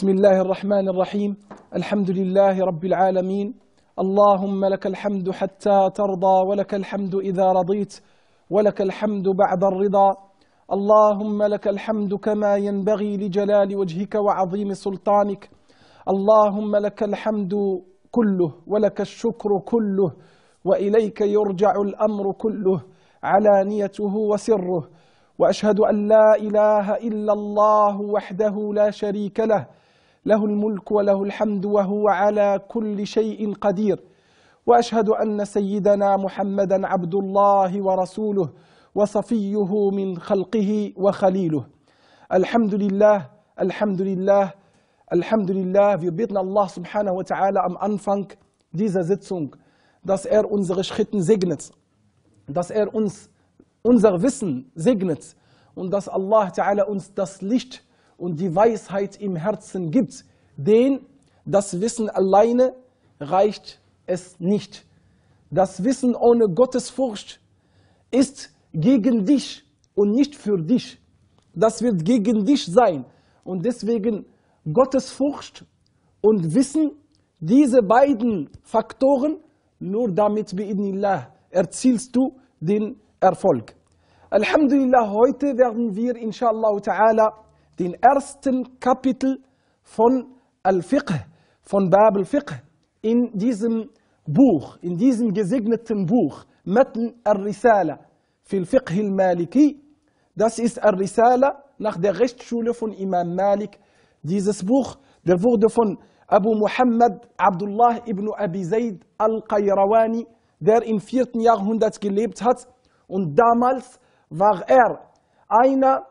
بسم الله الرحمن الرحيم الحمد لله رب العالمين اللهم لك الحمد حتى ترضى ولك الحمد إذا رضيت ولك الحمد بعد الرضا اللهم لك الحمد كما ينبغي لجلال وجهك وعظيم سلطانك اللهم لك الحمد كله ولك الشكر كله وإليك يرجع الأمر كله علانيته وسره وأشهد أن لا إله إلا الله وحده لا شريك له له الملك وله الحمد وهو على كل شيء قدير واشهد ان سيدنا محمدا عبد الله ورسوله وصفيه من خلقه وخليله الحمد لله الحمد لله الحمد لله wir bitten Allah subhanahu wa ta'ala am Anfang dieser Sitzung, dass er unsere Schritten segnet, dass er uns unser Wissen segnet und dass Allah ta'ala uns das Licht und die Weisheit im Herzen gibt, denn das Wissen alleine reicht es nicht. Das Wissen ohne Gottesfurcht ist gegen dich und nicht für dich. Das wird gegen dich sein. Und deswegen Gottesfurcht und Wissen, diese beiden Faktoren, nur damit bi'idnillah erzielst du den Erfolg. Alhamdulillah, heute werden wir inshallah ta'ala den ersten Kapitel von Al-Fiqh, von Bab al-Fiqh, in diesem Buch, in diesem gesegneten Buch, Matten al-Risala, fil Fiqh al-Maliki, das ist al-Risala nach der Rechtsschule von Imam Malik. Dieses Buch, der wurde von Abu Muhammad Abdullah ibn Abi Zayd al-Qayrawani, der im 4. Jahrhundert gelebt hat. Und damals war er einer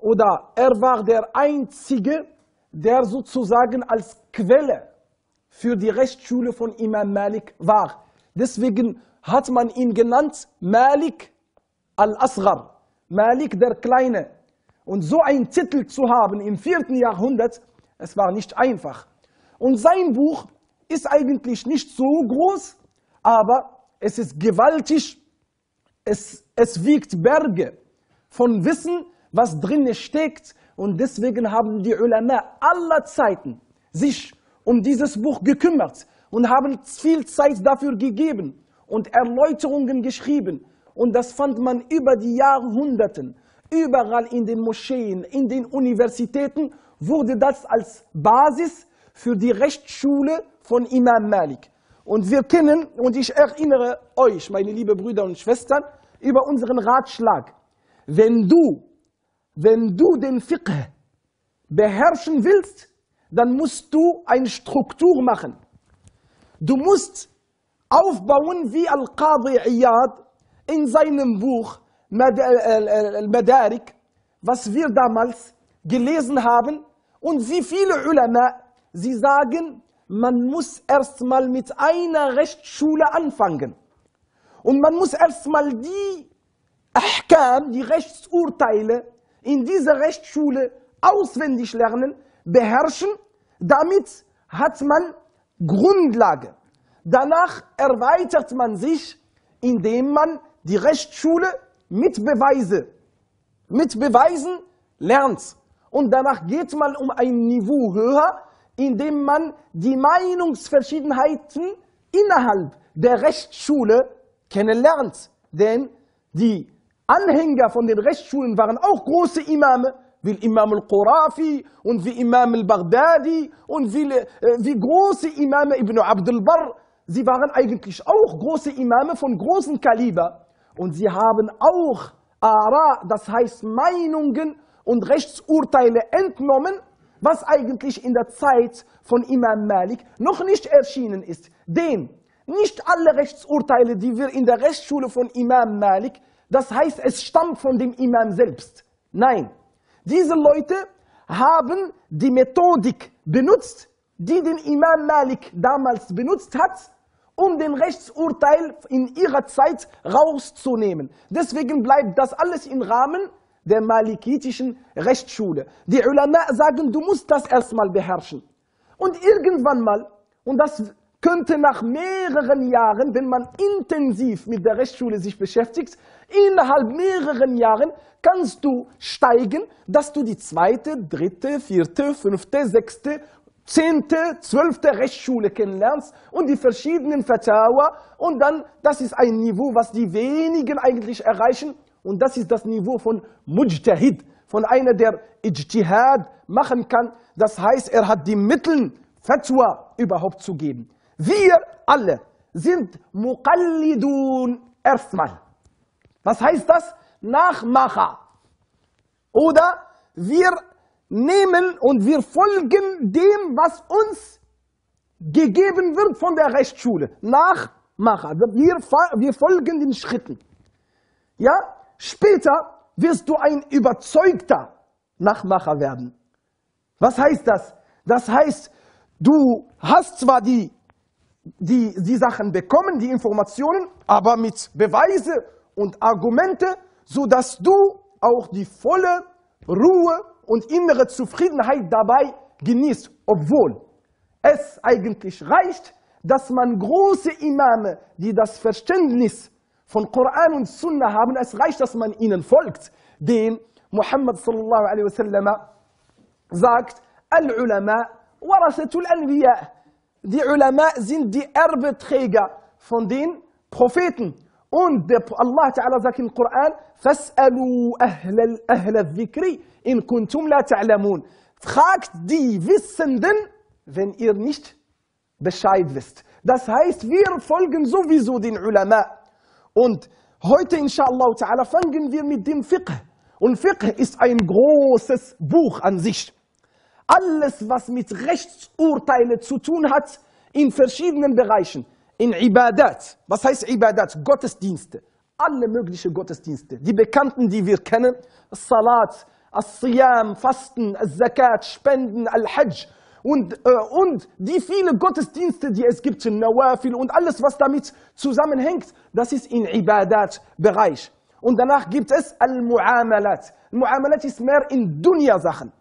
oder er war der Einzige, der sozusagen als Quelle für die Rechtsschule von Imam Malik war. Deswegen hat man ihn genannt Malik al-Asghar, Malik der Kleine. Und so einen Titel zu haben im vierten Jahrhundert, es war nicht einfach. Und sein Buch ist eigentlich nicht so groß, aber es ist gewaltig. Es, es wiegt Berge von Wissen, was drin steckt. Und deswegen haben die Ulama aller Zeiten sich um dieses Buch gekümmert und haben viel Zeit dafür gegeben und Erläuterungen geschrieben. Und das fand man über die Jahrhunderten, überall in den Moscheen, in den Universitäten wurde das als Basis für die Rechtsschule von Imam Malik. Und wir kennen, und ich erinnere euch, meine lieben Brüder und Schwestern, über unseren Ratschlag. Wenn du wenn du den Fiqh beherrschen willst, dann musst du eine Struktur machen. Du musst aufbauen, wie Al-Qadi Iyad in seinem Buch äh, äh, äh, Al-Madarik, was wir damals gelesen haben. Und wie viele Ulama, sie sagen, man muss erstmal mit einer Rechtsschule anfangen. Und man muss erstmal die Ahkam, die Rechtsurteile, in dieser Rechtsschule auswendig lernen, beherrschen. Damit hat man Grundlage. Danach erweitert man sich, indem man die Rechtsschule mit Beweise, mit Beweisen lernt. Und danach geht man um ein Niveau höher, indem man die Meinungsverschiedenheiten innerhalb der Rechtsschule kennenlernt. Denn die Anhänger von den Rechtsschulen waren auch große Imame, wie Imam al-Qurafi und wie Imam al-Baghdadi und wie, äh, wie große Imame Ibn Abdul al-Barr. Sie waren eigentlich auch große Imame von großem Kaliber. Und sie haben auch Ara, das heißt Meinungen und Rechtsurteile entnommen, was eigentlich in der Zeit von Imam Malik noch nicht erschienen ist. Denn nicht alle Rechtsurteile, die wir in der Rechtsschule von Imam Malik das heißt, es stammt von dem Imam selbst. Nein, diese Leute haben die Methodik benutzt, die den Imam Malik damals benutzt hat, um den Rechtsurteil in ihrer Zeit rauszunehmen. Deswegen bleibt das alles im Rahmen der malikitischen Rechtsschule. Die Ulama sagen, du musst das erstmal beherrschen. Und irgendwann mal, und das könnte nach mehreren Jahren, wenn man intensiv mit der Rechtsschule sich beschäftigt, innerhalb mehreren Jahren kannst du steigen, dass du die zweite, dritte, vierte, fünfte, sechste, zehnte, zwölfte Rechtsschule kennenlernst und die verschiedenen Fatawa und dann, das ist ein Niveau, was die wenigen eigentlich erreichen und das ist das Niveau von Mujtahid, von einer, der Ijtihad machen kann. Das heißt, er hat die Mittel, Fatwa überhaupt zu geben. Wir alle sind Muqallidun erstmal. Was heißt das? Nachmacher. Oder wir nehmen und wir folgen dem, was uns gegeben wird von der Rechtsschule. Nachmacher. Wir, wir folgen den Schritten. Ja? Später wirst du ein überzeugter Nachmacher werden. Was heißt das? Das heißt, du hast zwar die, die, die Sachen bekommen, die Informationen, aber mit Beweise und Argumente, sodass du auch die volle Ruhe und innere Zufriedenheit dabei genießt, obwohl es eigentlich reicht, dass man große Imame, die das Verständnis von Koran und Sunna haben, es reicht, dass man ihnen folgt, den Muhammad sallallahu alaihi wasallam sagt, Al-Ulama warasatul anbiya. Die Ulama sind die Erbeträger von den Propheten. Und der, Allah Ta'ala sagt im Koran, فَاسْأَلُوا أَهْلَ الذِّكْرِ إِن كُنْتُمْ لَا تَعْلَمُونَ Fragt die Wissenden, wenn ihr nicht Bescheid wisst. Das heißt, wir folgen sowieso den Ulama. Und heute, inshallah ta'ala, fangen wir mit dem Fiqh. Und Fiqh ist ein großes Buch an sich. Alles, was mit Rechtsurteilen zu tun hat, in verschiedenen Bereichen in Ibadat. Was heißt Ibadat? Gottesdienste. Alle möglichen Gottesdienste. Die bekannten, die wir kennen. Salat, As-Siyam, Fasten, Zakat, Spenden, Al-Hajj. Und, äh, und die vielen Gottesdienste, die es gibt, Nawafil und alles, was damit zusammenhängt, das ist in Ibadat-Bereich. Und danach gibt es Al-Mu'amalat. muamalat ist mehr in Dunya-Sachen.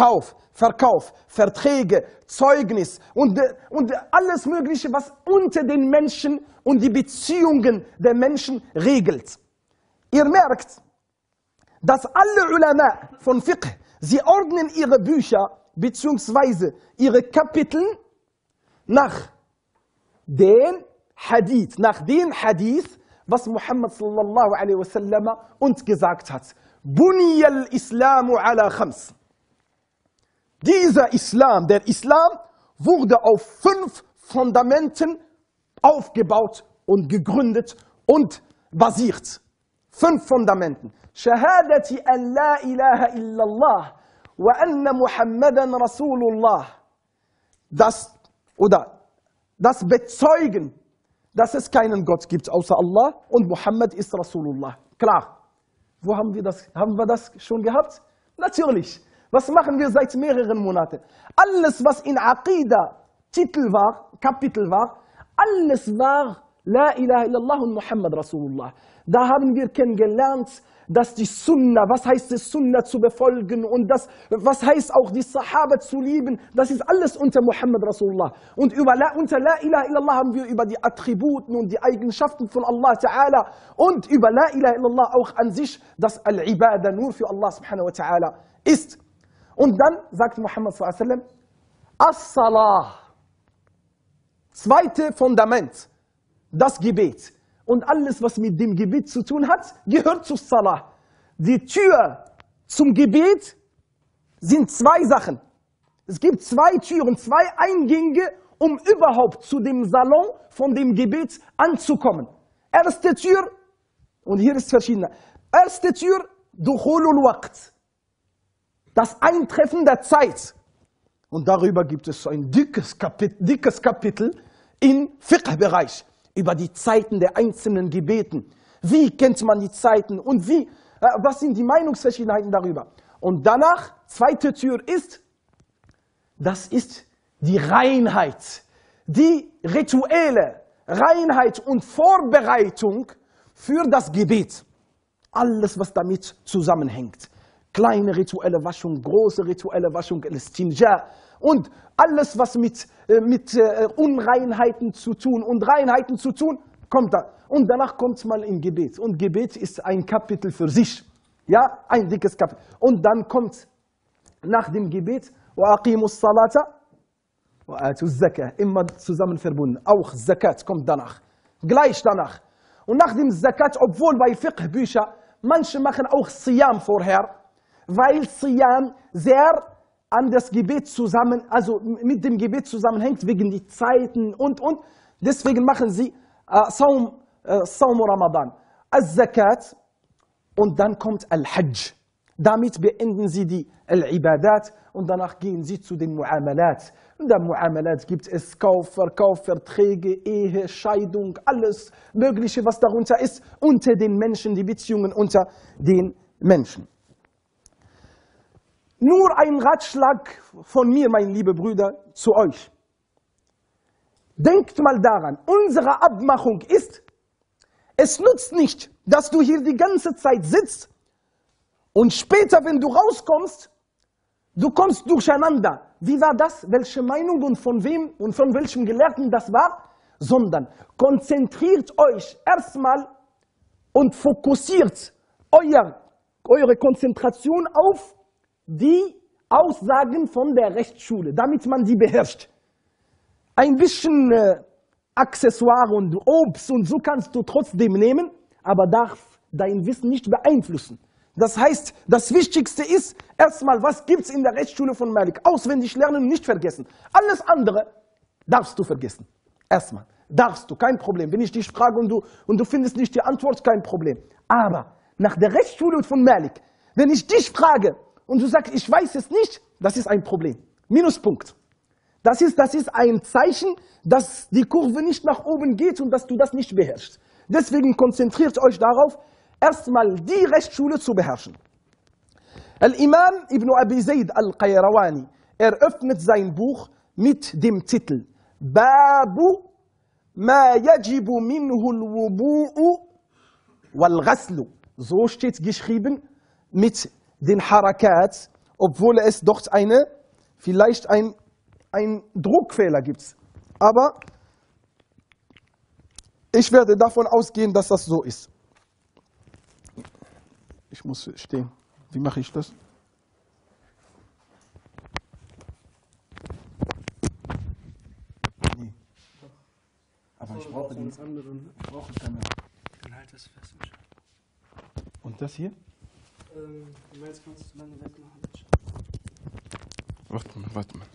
Kauf, Verkauf, Verträge, Zeugnis und, und alles Mögliche, was unter den Menschen und die Beziehungen der Menschen regelt. Ihr merkt, dass alle Ulama von Fiqh, sie ordnen ihre Bücher bzw. ihre Kapitel nach den Hadith, nach dem Hadith, was Muhammad sallallahu alaihi wasallam uns gesagt hat. Buniyal Islamu ala khams. Dieser Islam, der Islam wurde auf fünf Fundamenten aufgebaut und gegründet und basiert. Fünf Fundamenten. Shahadati an la ilaha illallah wa anna Muhammadan Rasulullah. Das, oder das Bezeugen, dass es keinen Gott gibt außer Allah und Muhammad ist Rasulullah. Klar. Wo haben wir das, haben wir das schon gehabt? Natürlich. Was machen wir seit mehreren Monaten? Alles, was in Aqidah Titel war, Kapitel war, alles war La ilaha illallah und Muhammad Rasulullah. Da haben wir kennengelernt, dass die Sunna, was heißt es, Sunna zu befolgen und das, was heißt auch die Sahaba zu lieben, das ist alles unter Muhammad Rasulullah. Und über, unter La ilaha illallah haben wir über die Attributen und die Eigenschaften von Allah Ta'ala und über La ilaha illallah auch an sich, dass Al-Ibadah nur für Allah Subhanahu Wa Ta'ala ist. Und dann sagt Muhammad sallam, As-Salah, zweite Fundament, das Gebet. Und alles, was mit dem Gebet zu tun hat, gehört zu Salah. Die Tür zum Gebet sind zwei Sachen. Es gibt zwei Türen, zwei Eingänge, um überhaupt zu dem Salon von dem Gebet anzukommen. Erste Tür, und hier ist verschieden. Erste Tür, Dukhulul Waqt das Eintreffen der Zeit. Und darüber gibt es so ein dickes Kapitel, dickes Kapitel im Fiqh-Bereich über die Zeiten der einzelnen Gebeten. Wie kennt man die Zeiten und wie, äh, was sind die Meinungsverschiedenheiten darüber? Und danach, zweite Tür ist, das ist die Reinheit, die rituelle Reinheit und Vorbereitung für das Gebet. Alles, was damit zusammenhängt kleine rituelle Waschung, große rituelle Waschung, Istinja. Und alles, was mit, äh, mit äh, Unreinheiten zu tun und Reinheiten zu tun, kommt da. Und danach kommt es mal in Gebet. Und Gebet ist ein Kapitel für sich. Ja, ein dickes Kapitel. Und dann kommt nach dem Gebet, وَأَقِيمُوا الصَّلَاةَ وَآتُوا الزَّكَاةَ Immer zusammen verbunden. Auch Zakat kommt danach. Gleich danach. Und nach dem Zakat, obwohl bei fiqh büchern manche machen auch Siyam vorher, weil Siyam sehr an das Gebet zusammen, also mit dem Gebet zusammenhängt, wegen die Zeiten und, und. Deswegen machen sie äh, Saum, äh, Saum Ramadan, Al-Zakat und dann kommt Al-Hajj. Damit beenden sie die Al-Ibadat und danach gehen sie zu den Muamalat. In der Muamalat gibt es Kauf, Verkauf, Verträge, Ehe, Scheidung, alles Mögliche, was darunter ist, unter den Menschen, die Beziehungen unter den Menschen. Nur ein Ratschlag von mir, meine lieben Brüder, zu euch. Denkt mal daran, unsere Abmachung ist, es nützt nicht, dass du hier die ganze Zeit sitzt und später, wenn du rauskommst, du kommst durcheinander. Wie war das? Welche Meinung und von wem und von welchem Gelehrten das war? Sondern konzentriert euch erstmal und fokussiert euer, eure Konzentration auf die Aussagen von der Rechtsschule, damit man sie beherrscht. Ein bisschen äh, Accessoire und Obst und so kannst du trotzdem nehmen, aber darf dein Wissen nicht beeinflussen. Das heißt, das Wichtigste ist erstmal, was gibt es in der Rechtsschule von Malik? Auswendig lernen, nicht vergessen. Alles andere darfst du vergessen. Erstmal. Darfst du, kein Problem. Wenn ich dich frage und du, und du findest nicht die Antwort, kein Problem. Aber nach der Rechtsschule von Malik, wenn ich dich frage, und du sagst, ich weiß es nicht, das ist ein Problem. Minuspunkt. Das ist, das ist ein Zeichen, dass die Kurve nicht nach oben geht und dass du das nicht beherrschst. Deswegen konzentriert euch darauf, erstmal die Rechtsschule zu beherrschen. Al-Imam Ibn Abi Zayd al-Qayrawani eröffnet sein Buch mit dem Titel Babu ma yajibu minhu al-wubu'u wal-ghaslu. So steht geschrieben mit den Harakat, obwohl es dort eine, vielleicht ein, ein Druckfehler gibt. Aber ich werde davon ausgehen, dass das so ist. Ich muss stehen. Wie mache ich das? Nee. Aber ich brauche den anderen. Ich brauche den anderen. Dann halt das fest. Und das hier? Ähm, jetzt kannst du meine wegmachen. Warte mal, warte mal.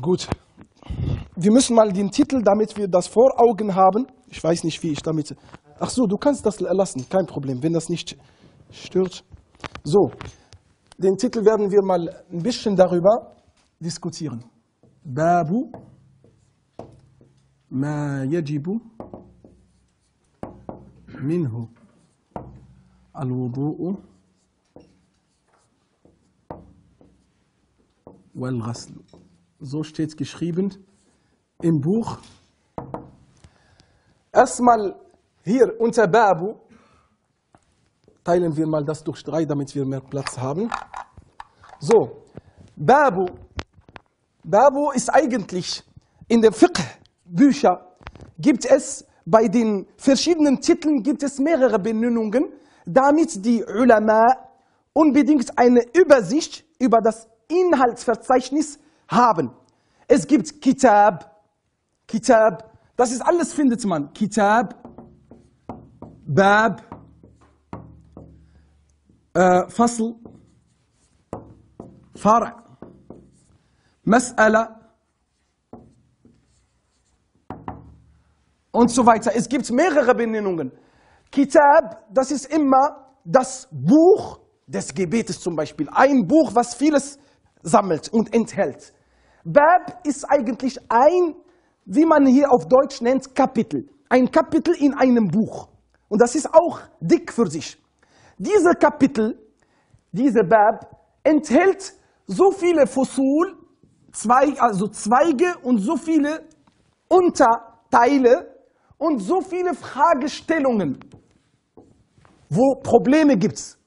Gut. Wir müssen mal den Titel, damit wir das vor Augen haben. Ich weiß nicht, wie ich damit. Ach so, du kannst das lassen, kein Problem, wenn das nicht stört. So, den Titel werden wir mal ein bisschen darüber diskutieren. Babu ma yajibu منه الوضوء والغسل so steht geschrieben im Buch erstmal hier unter Babu teilen wir mal das durch drei damit wir mehr Platz haben so Babu Babu ist eigentlich in den Fiqh Bücher gibt es bei den verschiedenen Titeln gibt es mehrere Benennungen, damit die Ulama unbedingt eine Übersicht über das Inhaltsverzeichnis haben. Es gibt Kitab, Kitab, das ist alles findet man. Kitab, Bab, äh, Fasl, Far', Mas'ala, und so weiter. Es gibt mehrere Benennungen. Kitab, das ist immer das Buch des Gebetes zum Beispiel. Ein Buch, was vieles sammelt und enthält. Bab ist eigentlich ein, wie man hier auf Deutsch nennt, Kapitel. Ein Kapitel in einem Buch. Und das ist auch dick für sich. Dieser Kapitel, dieser Bab, enthält so viele Fossil, also Zweige und so viele Unterteile, und so viele Fragestellungen, wo Probleme gibt. es.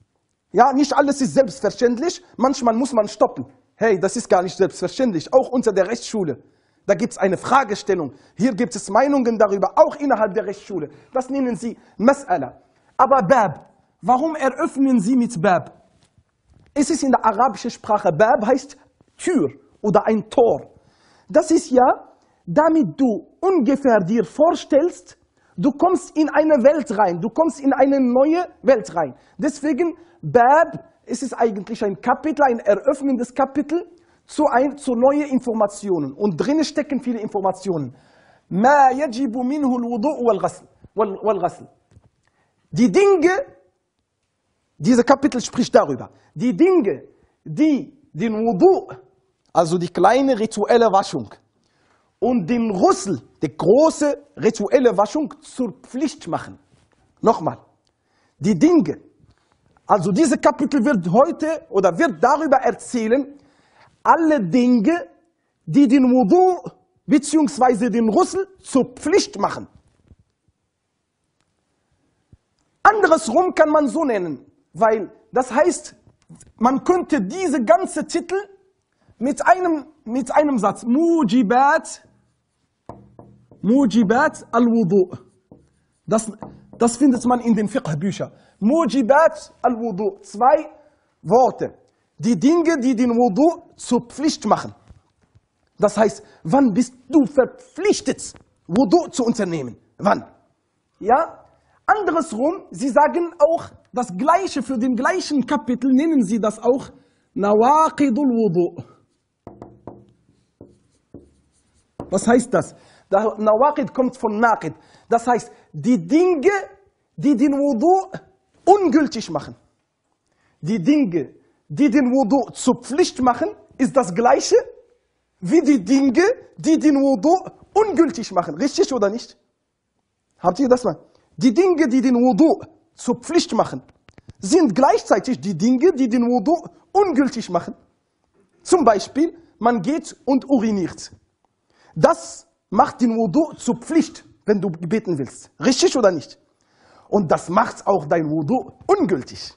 Ja, nicht alles ist selbstverständlich. Manchmal muss man stoppen. Hey, das ist gar nicht selbstverständlich. Auch unter der Rechtsschule. Da gibt es eine Fragestellung. Hier gibt es Meinungen darüber, auch innerhalb der Rechtsschule. Das nennen sie Mas'ala. Aber Bab, warum eröffnen sie mit Bab? Es ist in der arabischen Sprache, Bab heißt Tür oder ein Tor. Das ist ja damit du ungefähr dir vorstellst, du kommst in eine Welt rein, du kommst in eine neue Welt rein. Deswegen, Bab, es eigentlich ein Kapitel, ein eröffnendes Kapitel zu, ein, zu neuen Informationen. Und drinnen stecken viele Informationen. Ma yajibu منه الوضوء والغسل والغسل Die Dinge, dieser Kapitel spricht darüber, die Dinge, die den Wudu, also die kleine rituelle Waschung, und den Rüssel, die große rituelle Waschung, zur Pflicht machen. Nochmal, die Dinge, also dieses Kapitel wird heute oder wird darüber erzählen, alle Dinge, die den Wudu bzw. den Rüssel zur Pflicht machen. Andersrum kann man so nennen, weil das heißt, man könnte diese ganze Titel mit einem, mit einem Satz, Mujibat Mujibat al-Wudu. Das, das findet man in den Fiqh-Büchern. Mujibat al-Wudu. Zwei Worte. Die Dinge, die den Wudu zur Pflicht machen. Das heißt, wann bist du verpflichtet, Wudu zu unternehmen? Wann? Ja? Andersrum, sie sagen auch das Gleiche, für den gleichen Kapitel nennen sie das auch Nawaqidul Wudu. Was heißt das? Nawaqid kommt von Naqid. Das heißt, die Dinge, die den Wudu ungültig machen. Die Dinge, die den Wudu zur Pflicht machen, ist das gleiche wie die Dinge, die den Wudu ungültig machen. Richtig oder nicht? Habt ihr das mal? Die Dinge, die den Wudu zur Pflicht machen, sind gleichzeitig die Dinge, die den Wudu ungültig machen. Zum Beispiel, man geht und uriniert. Das macht den Wudu zur Pflicht, wenn du beten willst. Richtig oder nicht? Und das macht auch dein Wudu ungültig.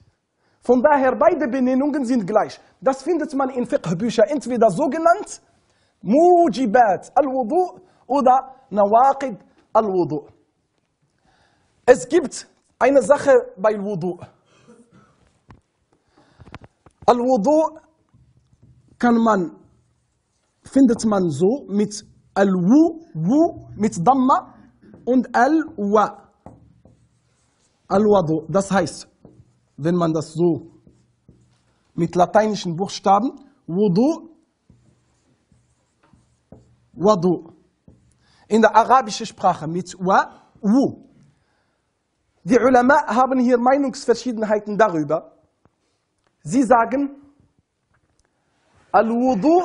Von daher, beide Benennungen sind gleich. Das findet man in Fiqh-Büchern, entweder so genannt, Mujibat al-Wudu oder Nawaqid al-Wudu. Es gibt eine Sache bei Wudu. Al-Wudu kann man, findet man so mit Al-Wu, Wu mit Dhamma und Al-Wa. Al-Wadu. Das heißt, wenn man das so mit lateinischen Buchstaben, Wudu, Wadu. In der arabischen Sprache mit Wa, Wu. Die Ulama haben hier Meinungsverschiedenheiten darüber. Sie sagen, Al-Wudu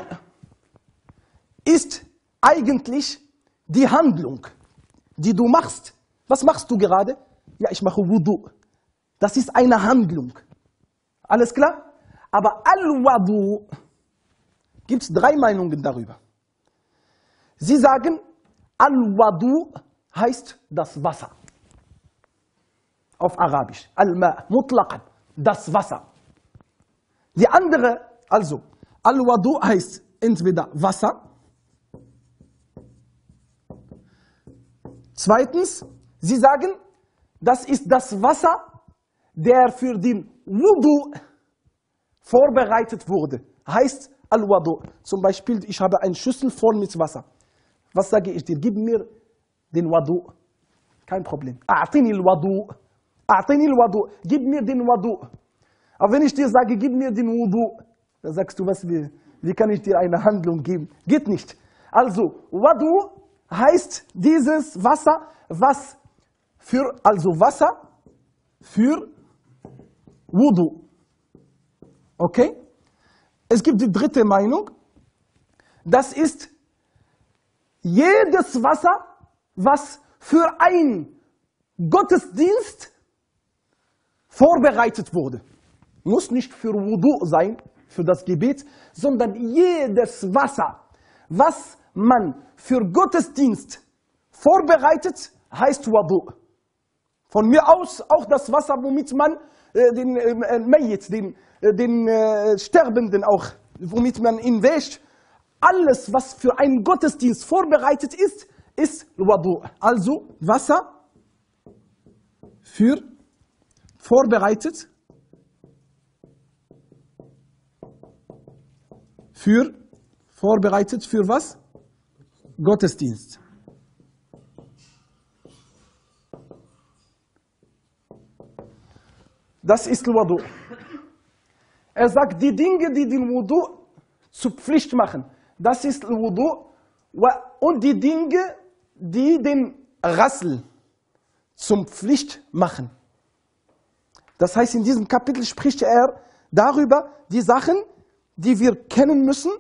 ist eigentlich die Handlung, die du machst. Was machst du gerade? Ja, ich mache Wudu. Das ist eine Handlung. Alles klar? Aber Al-Wadu gibt es drei Meinungen darüber. Sie sagen, Al-Wadu heißt das Wasser. Auf Arabisch. Al-Ma, mutlaqan, das Wasser. Die andere, also, Al-Wadu heißt entweder Wasser Zweitens, sie sagen, das ist das Wasser, der für den Wudu vorbereitet wurde. Heißt Al-Wadu. Zum Beispiel, ich habe eine Schüssel voll mit Wasser. Was sage ich dir? Gib mir den Wadu. Kein Problem. A'tini al-Wadu. A'tini al-Wadu. Gib mir den Wadu. Aber wenn ich dir sage, gib mir den Wudu, dann sagst du, was wie, wie kann ich dir eine Handlung geben? Geht nicht. Also, Wadu heißt dieses Wasser, was für, also Wasser für Wudu. Okay? Es gibt die dritte Meinung. Das ist jedes Wasser, was für einen Gottesdienst vorbereitet wurde. Muss nicht für Wudu sein, für das Gebet, sondern jedes Wasser, was man für Gottesdienst vorbereitet, heißt Wadu. Von mir aus auch das Wasser, womit man äh, den ähm, äh, Mayit, den, äh, den äh, Sterbenden auch, womit man ihn wäscht. Alles, was für einen Gottesdienst vorbereitet ist, ist Wadu. Also Wasser für vorbereitet für vorbereitet für was? Gottesdienst. Das ist Wudu. Er sagt, die Dinge, die den Wudu zur Pflicht machen, das ist Wudu. Und die Dinge, die den Rassel zum Pflicht machen. Das heißt, in diesem Kapitel spricht er darüber, die Sachen, die wir kennen müssen.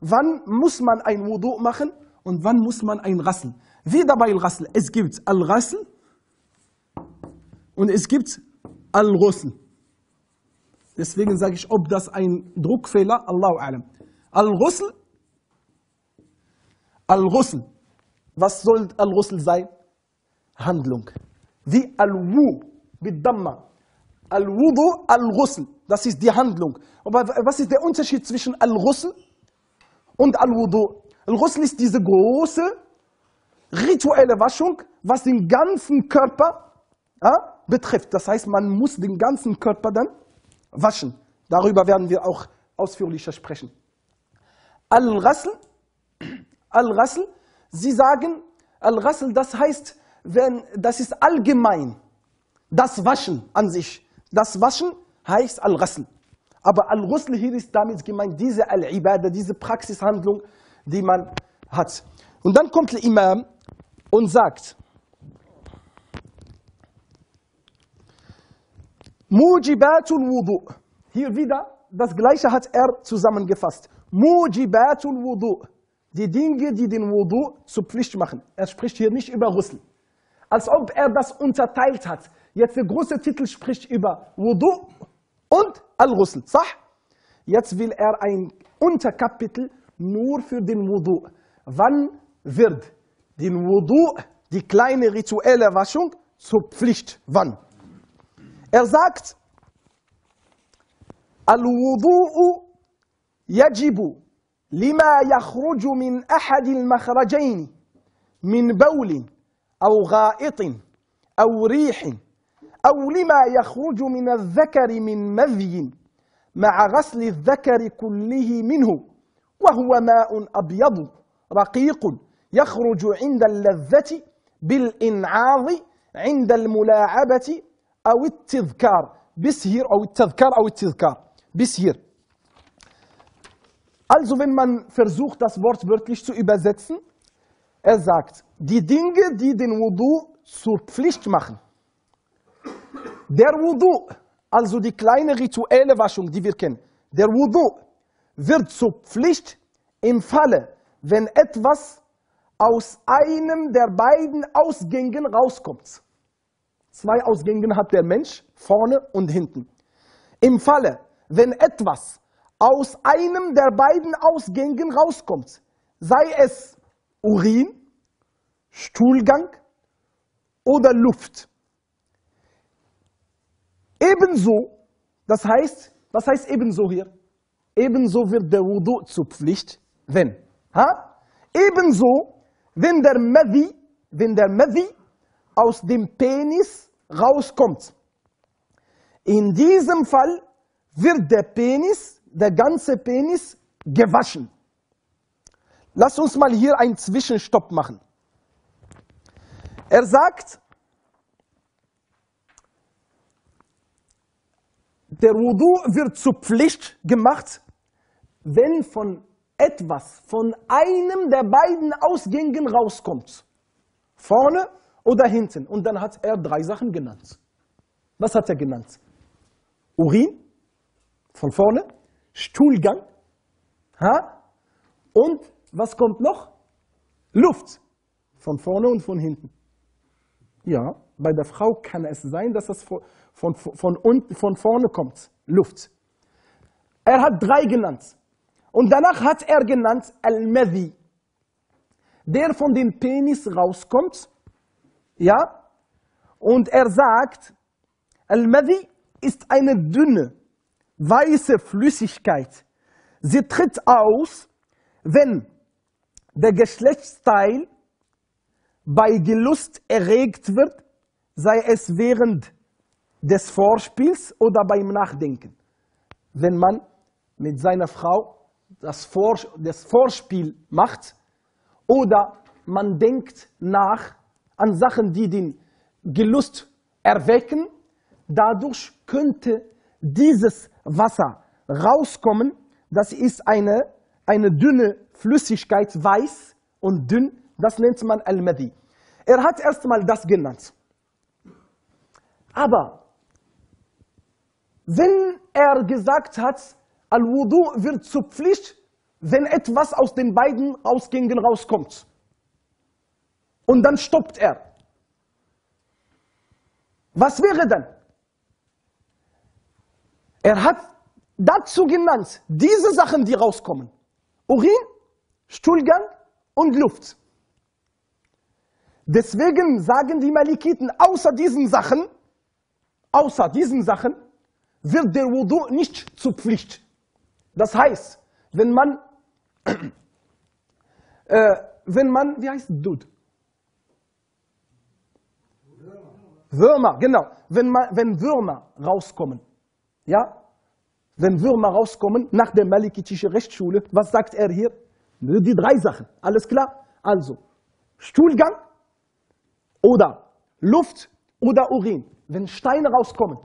Wann muss man ein Wudu machen? und wann muss man ein Rassel? Wieder bei Rassel. Es gibt Al-Rassel und es gibt Al-Russel. Deswegen sage ich, ob das ein Druckfehler, Allahu alam. Al-Russel, Al-Russel. Was soll Al-Russel sein? Handlung. Wie Al-Wu, mit Damma. Al-Wudu, Al-Russel. Das ist die Handlung. Aber was ist der Unterschied zwischen Al-Russel und Al-Wudu? Al-Ghusl ist diese große rituelle Waschung, was den ganzen Körper ja, betrifft. Das heißt, man muss den ganzen Körper dann waschen. Darüber werden wir auch ausführlicher sprechen. al ghusl Al-Rassl, Sie sagen, al ghusl das heißt, wenn, das ist allgemein, das Waschen an sich. Das Waschen heißt al ghusl Aber al ghusl hier ist damit gemeint, diese Al-Ibadah, diese Praxishandlung, die man hat. Und dann kommt der Imam und sagt, Mujibatul Wudu. Hier wieder, das gleiche hat er zusammengefasst. Mujibatul Wudu. Die Dinge, die den Wudu zur Pflicht machen. Er spricht hier nicht über Russel. Als ob er das unterteilt hat. Jetzt der große Titel spricht über Wudu und Al-Russel. Jetzt will er ein Unterkapitel نور für den Wudu. Wann wird den Wudu, die kleine rituelle Waschung, zur Pflicht? Wann? Er sagt, الوضوء يجب لما يخرج من أحد المخرجين من بول أو غائط أو ريح أو لما يخرج من الذكر من مذي مع غسل الذكر كله منه وهو ماء أبيض رقيق يخرج عند اللذة بالإنعاض عند الملاعبة أو التذكار بسهر أو التذكار أو التذكار بسهر Also wenn man versucht, das Wort wörtlich zu übersetzen, er sagt, die Dinge, die den Wudu zur Pflicht machen. Der Wudu, also die kleine rituelle Waschung, die wir kennen, der Wudu, wird zur Pflicht im Falle, wenn etwas aus einem der beiden Ausgängen rauskommt. Zwei Ausgänge hat der Mensch, vorne und hinten. Im Falle, wenn etwas aus einem der beiden Ausgängen rauskommt, sei es Urin, Stuhlgang oder Luft. Ebenso, das heißt, was heißt ebenso hier? Ebenso wird der Wudu zur Pflicht, wenn. Ha? Ebenso, wenn der Madi, wenn der Madi aus dem Penis rauskommt. In diesem Fall wird der Penis, der ganze Penis, gewaschen. Lass uns mal hier einen Zwischenstopp machen. Er sagt, der Wudu wird zur Pflicht gemacht, wenn von etwas, von einem der beiden Ausgängen rauskommt, vorne oder hinten, und dann hat er drei Sachen genannt. Was hat er genannt? Urin, von vorne, Stuhlgang, ha? und was kommt noch? Luft, von vorne und von hinten. Ja, bei der Frau kann es sein, dass das von, von, von, unten, von vorne kommt, Luft. Er hat drei genannt. Und danach hat er genannt al madi der von dem Penis rauskommt. Ja? Und er sagt, al madi ist eine dünne, weiße Flüssigkeit. Sie tritt aus, wenn der Geschlechtsteil bei Gelust erregt wird, sei es während des Vorspiels oder beim Nachdenken, wenn man mit seiner Frau das, Vor das Vorspiel macht oder man denkt nach an Sachen, die den Gelust erwecken. Dadurch könnte dieses Wasser rauskommen. Das ist eine, eine dünne Flüssigkeit, weiß und dünn. Das nennt man Al-Madi. Er hat erstmal das genannt. Aber wenn er gesagt hat, Al-Wudu wird zur Pflicht, wenn etwas aus den beiden Ausgängen rauskommt. Und dann stoppt er. Was wäre dann? Er hat dazu genannt, diese Sachen, die rauskommen. Urin, Stuhlgang und Luft. Deswegen sagen die Malikiten, außer diesen Sachen, außer diesen Sachen, wird der Wudu nicht zur Pflicht. Das heißt, wenn man, äh, wenn man, wie heißt Dud? Würmer, genau. Wenn, man, wenn Würmer rauskommen, ja, wenn Würmer rauskommen nach der malikitischen Rechtsschule, was sagt er hier? Die drei Sachen, alles klar? Also, Stuhlgang oder Luft oder Urin. Wenn Steine rauskommen,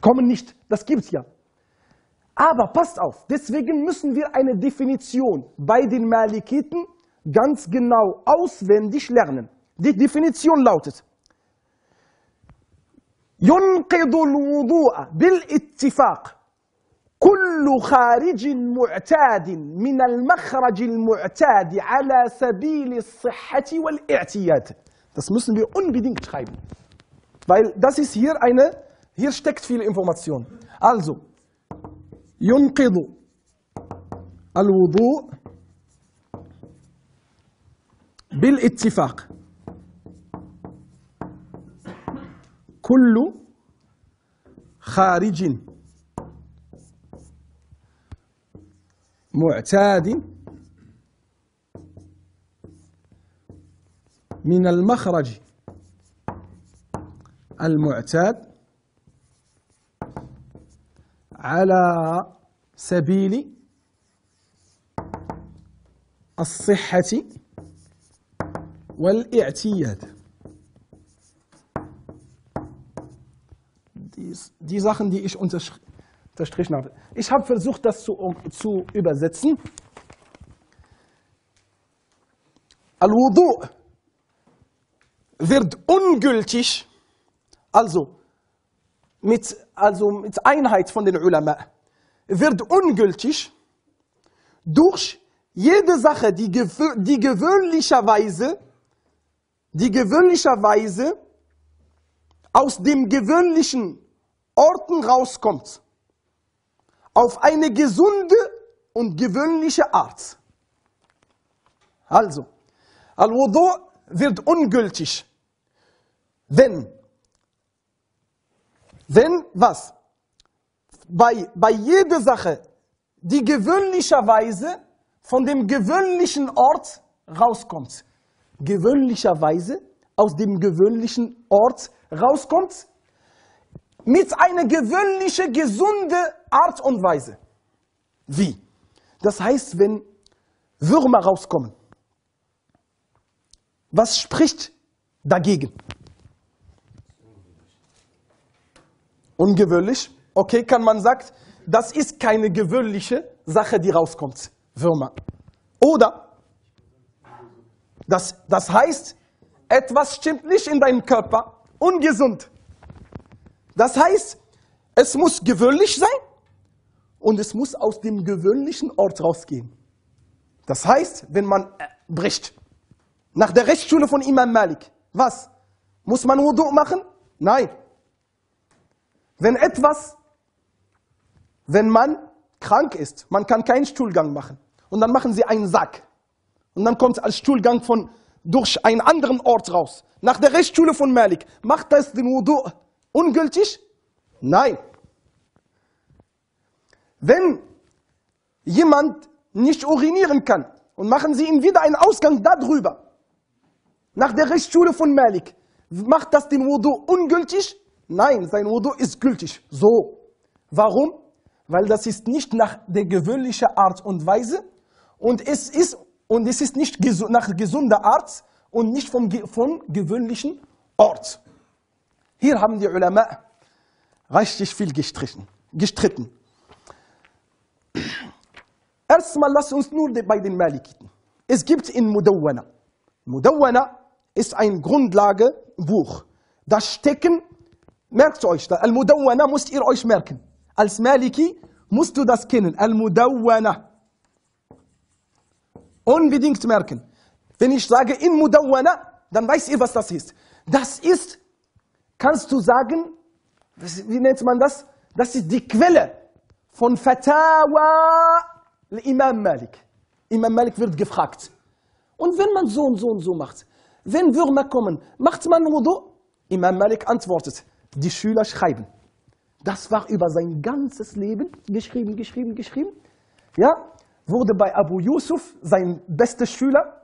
kommen nicht, das gibt es ja. Aber passt auf, deswegen müssen wir eine Definition bei den Malikiten ganz genau auswendig lernen. Die Definition lautet, ينقض الوضوء بالاتفاق كل خارج معتاد من المخرج المعتاد على سبيل الصحة والاعتياد Das müssen wir unbedingt schreiben, weil das ist hier eine, hier steckt viel Information. Also, ينقض الوضوء بالاتفاق كل خارج معتاد من المخرج المعتاد على سبيل الصحة والاعتياد die Sachen, die ich unterstrichen habe. Ich habe versucht, das zu, zu übersetzen. Al-Wudu wird ungültig, also mit, also mit Einheit von den Ulama, wird ungültig durch jede Sache, die, gewö die gewöhnlicherweise, die gewöhnlicherweise aus dem gewöhnlichen Orten rauskommt, auf eine gesunde und gewöhnliche Art. Also, Al-Wudu wird ungültig, wenn wenn was? Bei, bei jeder Sache, die gewöhnlicherweise von dem gewöhnlichen Ort rauskommt, gewöhnlicherweise aus dem gewöhnlichen Ort rauskommt, mit einer gewöhnlichen, gesunden Art und Weise. Wie? Das heißt, wenn Würmer rauskommen, was spricht dagegen? Ungewöhnlich. Okay, kann man sagen, das ist keine gewöhnliche Sache, die rauskommt. Würmer. Oder, das, das heißt, etwas stimmt nicht in deinem Körper. Ungesund. Das heißt, es muss gewöhnlich sein und es muss aus dem gewöhnlichen Ort rausgehen. Das heißt, wenn man äh, bricht, nach der Rechtsschule von Imam Malik, was? Muss man Wudu machen? Nein. Wenn etwas, wenn man krank ist, man kann keinen Stuhlgang machen. Und dann machen sie einen Sack. Und dann kommt es als Stuhlgang von, durch einen anderen Ort raus. Nach der Rechtsschule von Malik. Macht das den Wudu ungültig? Nein. Wenn jemand nicht urinieren kann und machen sie ihm wieder einen Ausgang darüber, nach der Rechtsschule von Malik, macht das den Wudu ungültig? Nein, sein Wudu ist gültig. So. Warum? Weil das ist nicht nach der gewöhnlichen Art und Weise und es ist, und es ist nicht nach gesunder Art und nicht vom, vom gewöhnlichen Ort. Hier haben die Ulama richtig viel gestritten. gestritten. Erstmal lass uns nur bei den Malikiten. Es gibt in Mudawana. Mudawana ist ein Grundlagebuch. Da stecken Merkt euch das. Al-Mudawwana müsst ihr euch merken. Als Maliki musst du das kennen. Al-Mudawwana. Unbedingt merken. Wenn ich sage in Mudawwana, dann weißt ihr, was das ist. Das ist, kannst du sagen, wie nennt man das? Das ist die Quelle von Fatawa Imam Malik. Imam Malik wird gefragt. Und wenn man so und so und so macht, wenn Würmer kommen, macht man Wudu? Imam Malik antwortet, die Schüler schreiben. Das war über sein ganzes Leben geschrieben, geschrieben, geschrieben. Ja, wurde bei Abu Yusuf sein bester Schüler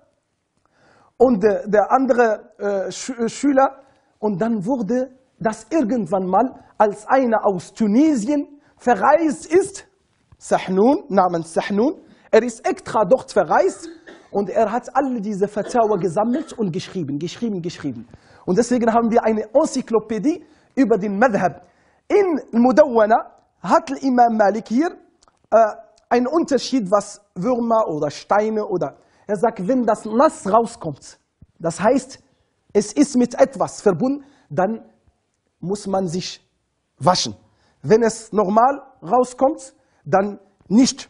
und der, der andere äh, Sch äh, Schüler. Und dann wurde das irgendwann mal, als einer aus Tunesien verreist ist, Sahnun, namens Sahnun, er ist extra dort verreist und er hat alle diese Fatawa gesammelt und geschrieben, geschrieben, geschrieben. Und deswegen haben wir eine Enzyklopädie über den Madhab. In Mudawana hat Imam Malik hier äh, einen Unterschied, was Würmer oder Steine oder... Er sagt, wenn das Nass rauskommt, das heißt, es ist mit etwas verbunden, dann muss man sich waschen. Wenn es normal rauskommt, dann nicht.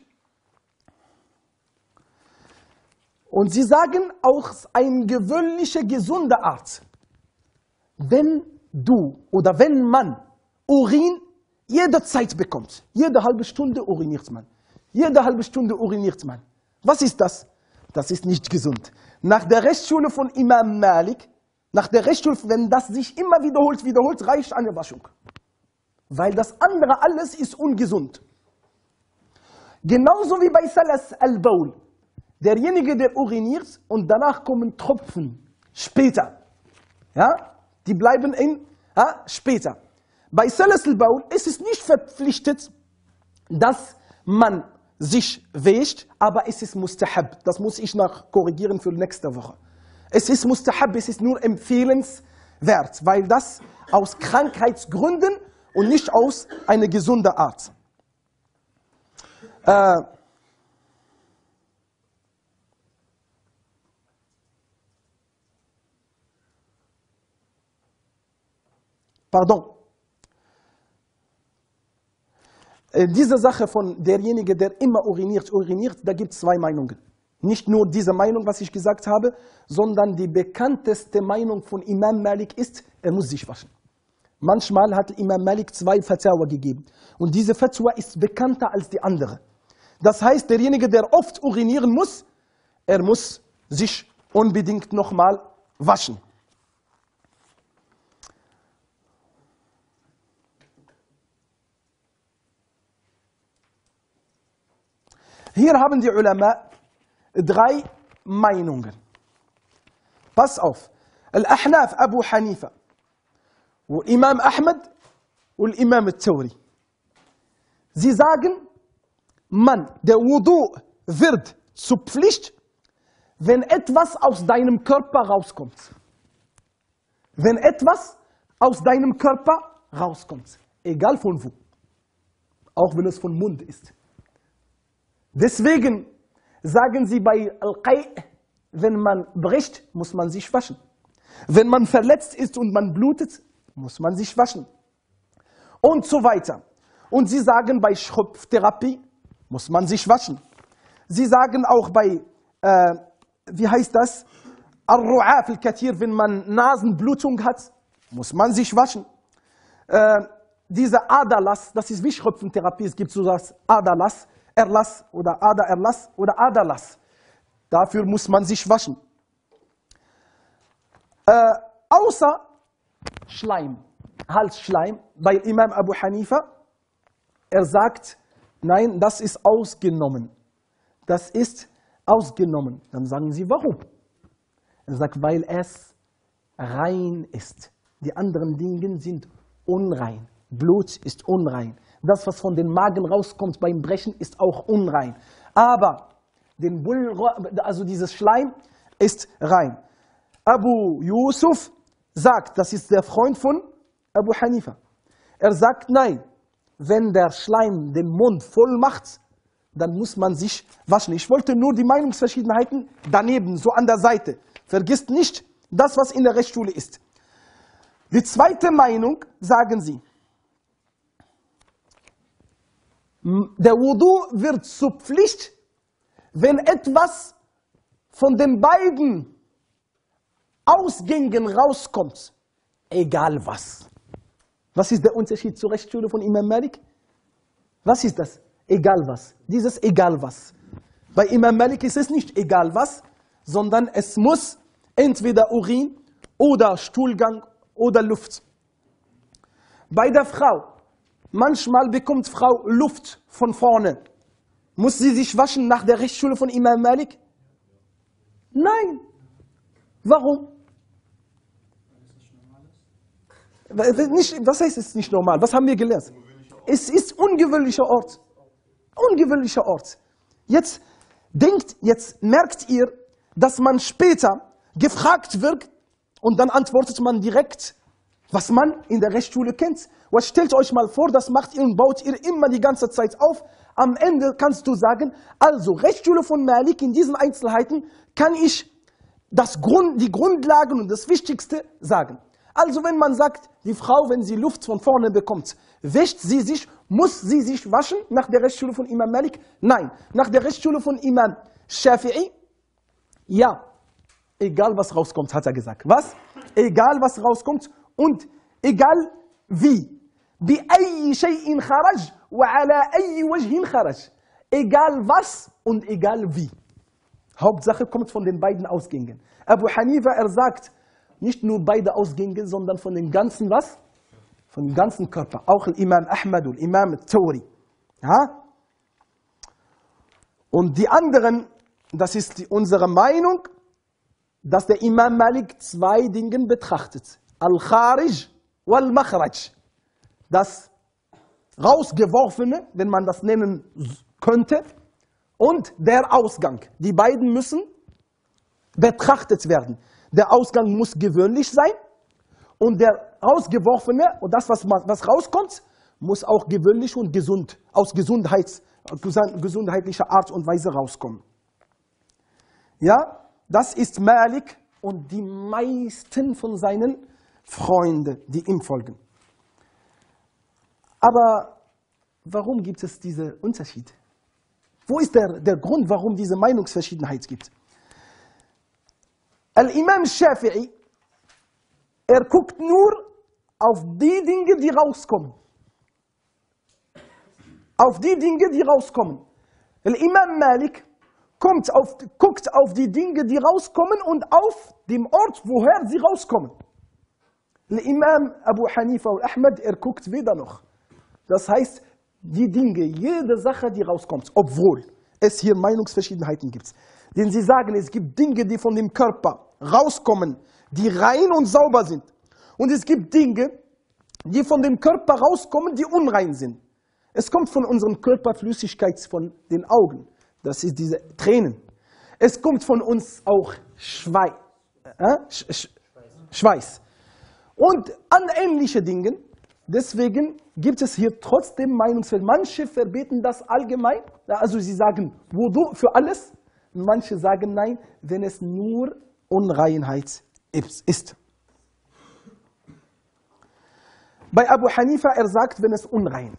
Und sie sagen auch eine gewöhnliche, gesunde Art. Wenn du oder wenn man Urin jederzeit bekommt, jede halbe Stunde uriniert man, jede halbe Stunde uriniert man. Was ist das? Das ist nicht gesund. Nach der Rechtsschule von Imam Malik, nach der Rechtsschule, wenn das sich immer wiederholt, wiederholt, reicht eine Waschung. Weil das andere alles ist ungesund. Genauso wie bei Salas al-Baul. Derjenige, der uriniert und danach kommen Tropfen. Später. Ja? Die bleiben in, ha, später. Bei Salas al-Baul ist es nicht verpflichtet, dass man sich wäscht, aber es ist mustahab. Das muss ich noch korrigieren für nächste Woche. Es ist mustahab, es ist nur empfehlenswert, weil das aus Krankheitsgründen und nicht aus einer gesunden Art. Äh, Pardon. Äh, diese Sache von derjenige, der immer uriniert, uriniert, da gibt es zwei Meinungen. Nicht nur diese Meinung, was ich gesagt habe, sondern die bekannteste Meinung von Imam Malik ist, er muss sich waschen. Manchmal hat Imam Malik zwei Fatwa gegeben. Und diese Fatwa ist bekannter als die andere. Das heißt, derjenige, der oft urinieren muss, er muss sich unbedingt nochmal waschen. Hier haben die Ulama drei Meinungen. Pass auf. Al-Ahnaf Abu Hanifa, Imam Ahmed und Imam al-Tawri. Sie sagen, man, der Wudu wird zur Pflicht, wenn etwas aus deinem Körper rauskommt. Wenn etwas aus deinem Körper rauskommt. Egal von wo. Auch wenn es vom Mund ist. Deswegen sagen sie bei Al-Qai, wenn man bricht, muss man sich waschen. Wenn man verletzt ist und man blutet, muss man sich waschen. Und so weiter. Und sie sagen bei Schröpftherapie muss man sich waschen. Sie sagen auch bei, äh, wie heißt das? Al-Ru'af al-Kathir, wenn man Nasenblutung hat, muss man sich waschen. Äh, diese Adalas, das ist wie Schröpfentherapie, es gibt so das Adalas, Erlass oder Adererlass oder Aderlass. Dafür muss man sich waschen. Äh, außer Schleim, Halsschleim, bei Imam Abu Hanifa, er sagt, nein, das ist ausgenommen. Das ist ausgenommen. Dann sagen sie, warum? Er sagt, weil es rein ist. Die anderen Dinge sind unrein. Blut ist unrein das, was von den Magen rauskommt beim Brechen, ist auch unrein. Aber den Bull, also dieses Schleim ist rein. Abu Yusuf sagt, das ist der Freund von Abu Hanifa. Er sagt, nein, wenn der Schleim den Mund voll macht, dann muss man sich waschen. Ich wollte nur die Meinungsverschiedenheiten daneben, so an der Seite. Vergisst nicht das, was in der Rechtsschule ist. Die zweite Meinung, sagen sie, Der Wudu wird zur Pflicht, wenn etwas von den beiden Ausgängen rauskommt, egal was. Was ist der Unterschied zur Rechtsschule von Imam Malik? Was ist das? Egal was. Dieses egal was. Bei Imam Malik ist es nicht egal was, sondern es muss entweder Urin oder Stuhlgang oder Luft. Bei der Frau Manchmal bekommt Frau Luft von vorne. Muss sie sich waschen nach der Rechtsschule von Imam Malik? Nein. Warum? was heißt, es nicht normal? Was haben wir gelernt? Es ist ungewöhnlicher Ort. Ungewöhnlicher Ort. Jetzt denkt, jetzt merkt ihr, dass man später gefragt wird und dann antwortet man direkt, was man in der Rechtsschule kennt. Was stellt euch mal vor, das macht ihr und baut ihr immer die ganze Zeit auf. Am Ende kannst du sagen, also Rechtsschule von Malik in diesen Einzelheiten kann ich das Grund, die Grundlagen und das Wichtigste sagen. Also wenn man sagt, die Frau, wenn sie Luft von vorne bekommt, wäscht sie sich, muss sie sich waschen nach der Rechtsschule von Imam Malik? Nein. Nach der Rechtsschule von Imam Shafi'i? Ja. Egal was rauskommt, hat er gesagt. Was? Egal was rauskommt und egal wie. بأي شيء خرج وعلى أي وجه خرج. Egal was und egal wie. Hauptsache kommt von den beiden Ausgängen. Abu Hanifa, er sagt, nicht nur beide Ausgänge, sondern von dem ganzen was? Von dem ganzen Körper. Auch Imam Ahmad und Imam Tawri. Ja? Und die anderen, das ist unsere Meinung, dass der Imam Malik zwei Dinge betrachtet. Al-Kharij wal-Makhraj das Rausgeworfene, wenn man das nennen könnte, und der Ausgang. Die beiden müssen betrachtet werden. Der Ausgang muss gewöhnlich sein und der Rausgeworfene und das, was, was rauskommt, muss auch gewöhnlich und gesund, aus Gesundheits, gesundheitlicher Art und Weise rauskommen. Ja, das ist Malik und die meisten von seinen Freunden, die ihm folgen. Aber warum gibt es diesen Unterschied? Wo ist der, der Grund, warum diese Meinungsverschiedenheit gibt? Al-Imam Shafi'i, er guckt nur auf die Dinge, die rauskommen. Auf die Dinge, die rauskommen. Al-Imam Malik kommt auf, guckt auf die Dinge, die rauskommen und auf dem Ort, woher sie rauskommen. Al-Imam Abu Hanifa und Ahmad, er guckt weder noch. Das heißt, die Dinge, jede Sache, die rauskommt, obwohl es hier Meinungsverschiedenheiten gibt. Denn sie sagen, es gibt Dinge, die von dem Körper rauskommen, die rein und sauber sind. Und es gibt Dinge, die von dem Körper rauskommen, die unrein sind. Es kommt von unserem Körper Flüssigkeit von den Augen. Das ist diese Tränen. Es kommt von uns auch Schweiß. Äh, Schweiß. Und an ähnliche Dingen Deswegen gibt es hier trotzdem Meinungsfälle. Manche verbieten das allgemein, also sie sagen Wudu für alles. Manche sagen nein, wenn es nur Unreinheit ist. Bei Abu Hanifa, er sagt, wenn es unrein,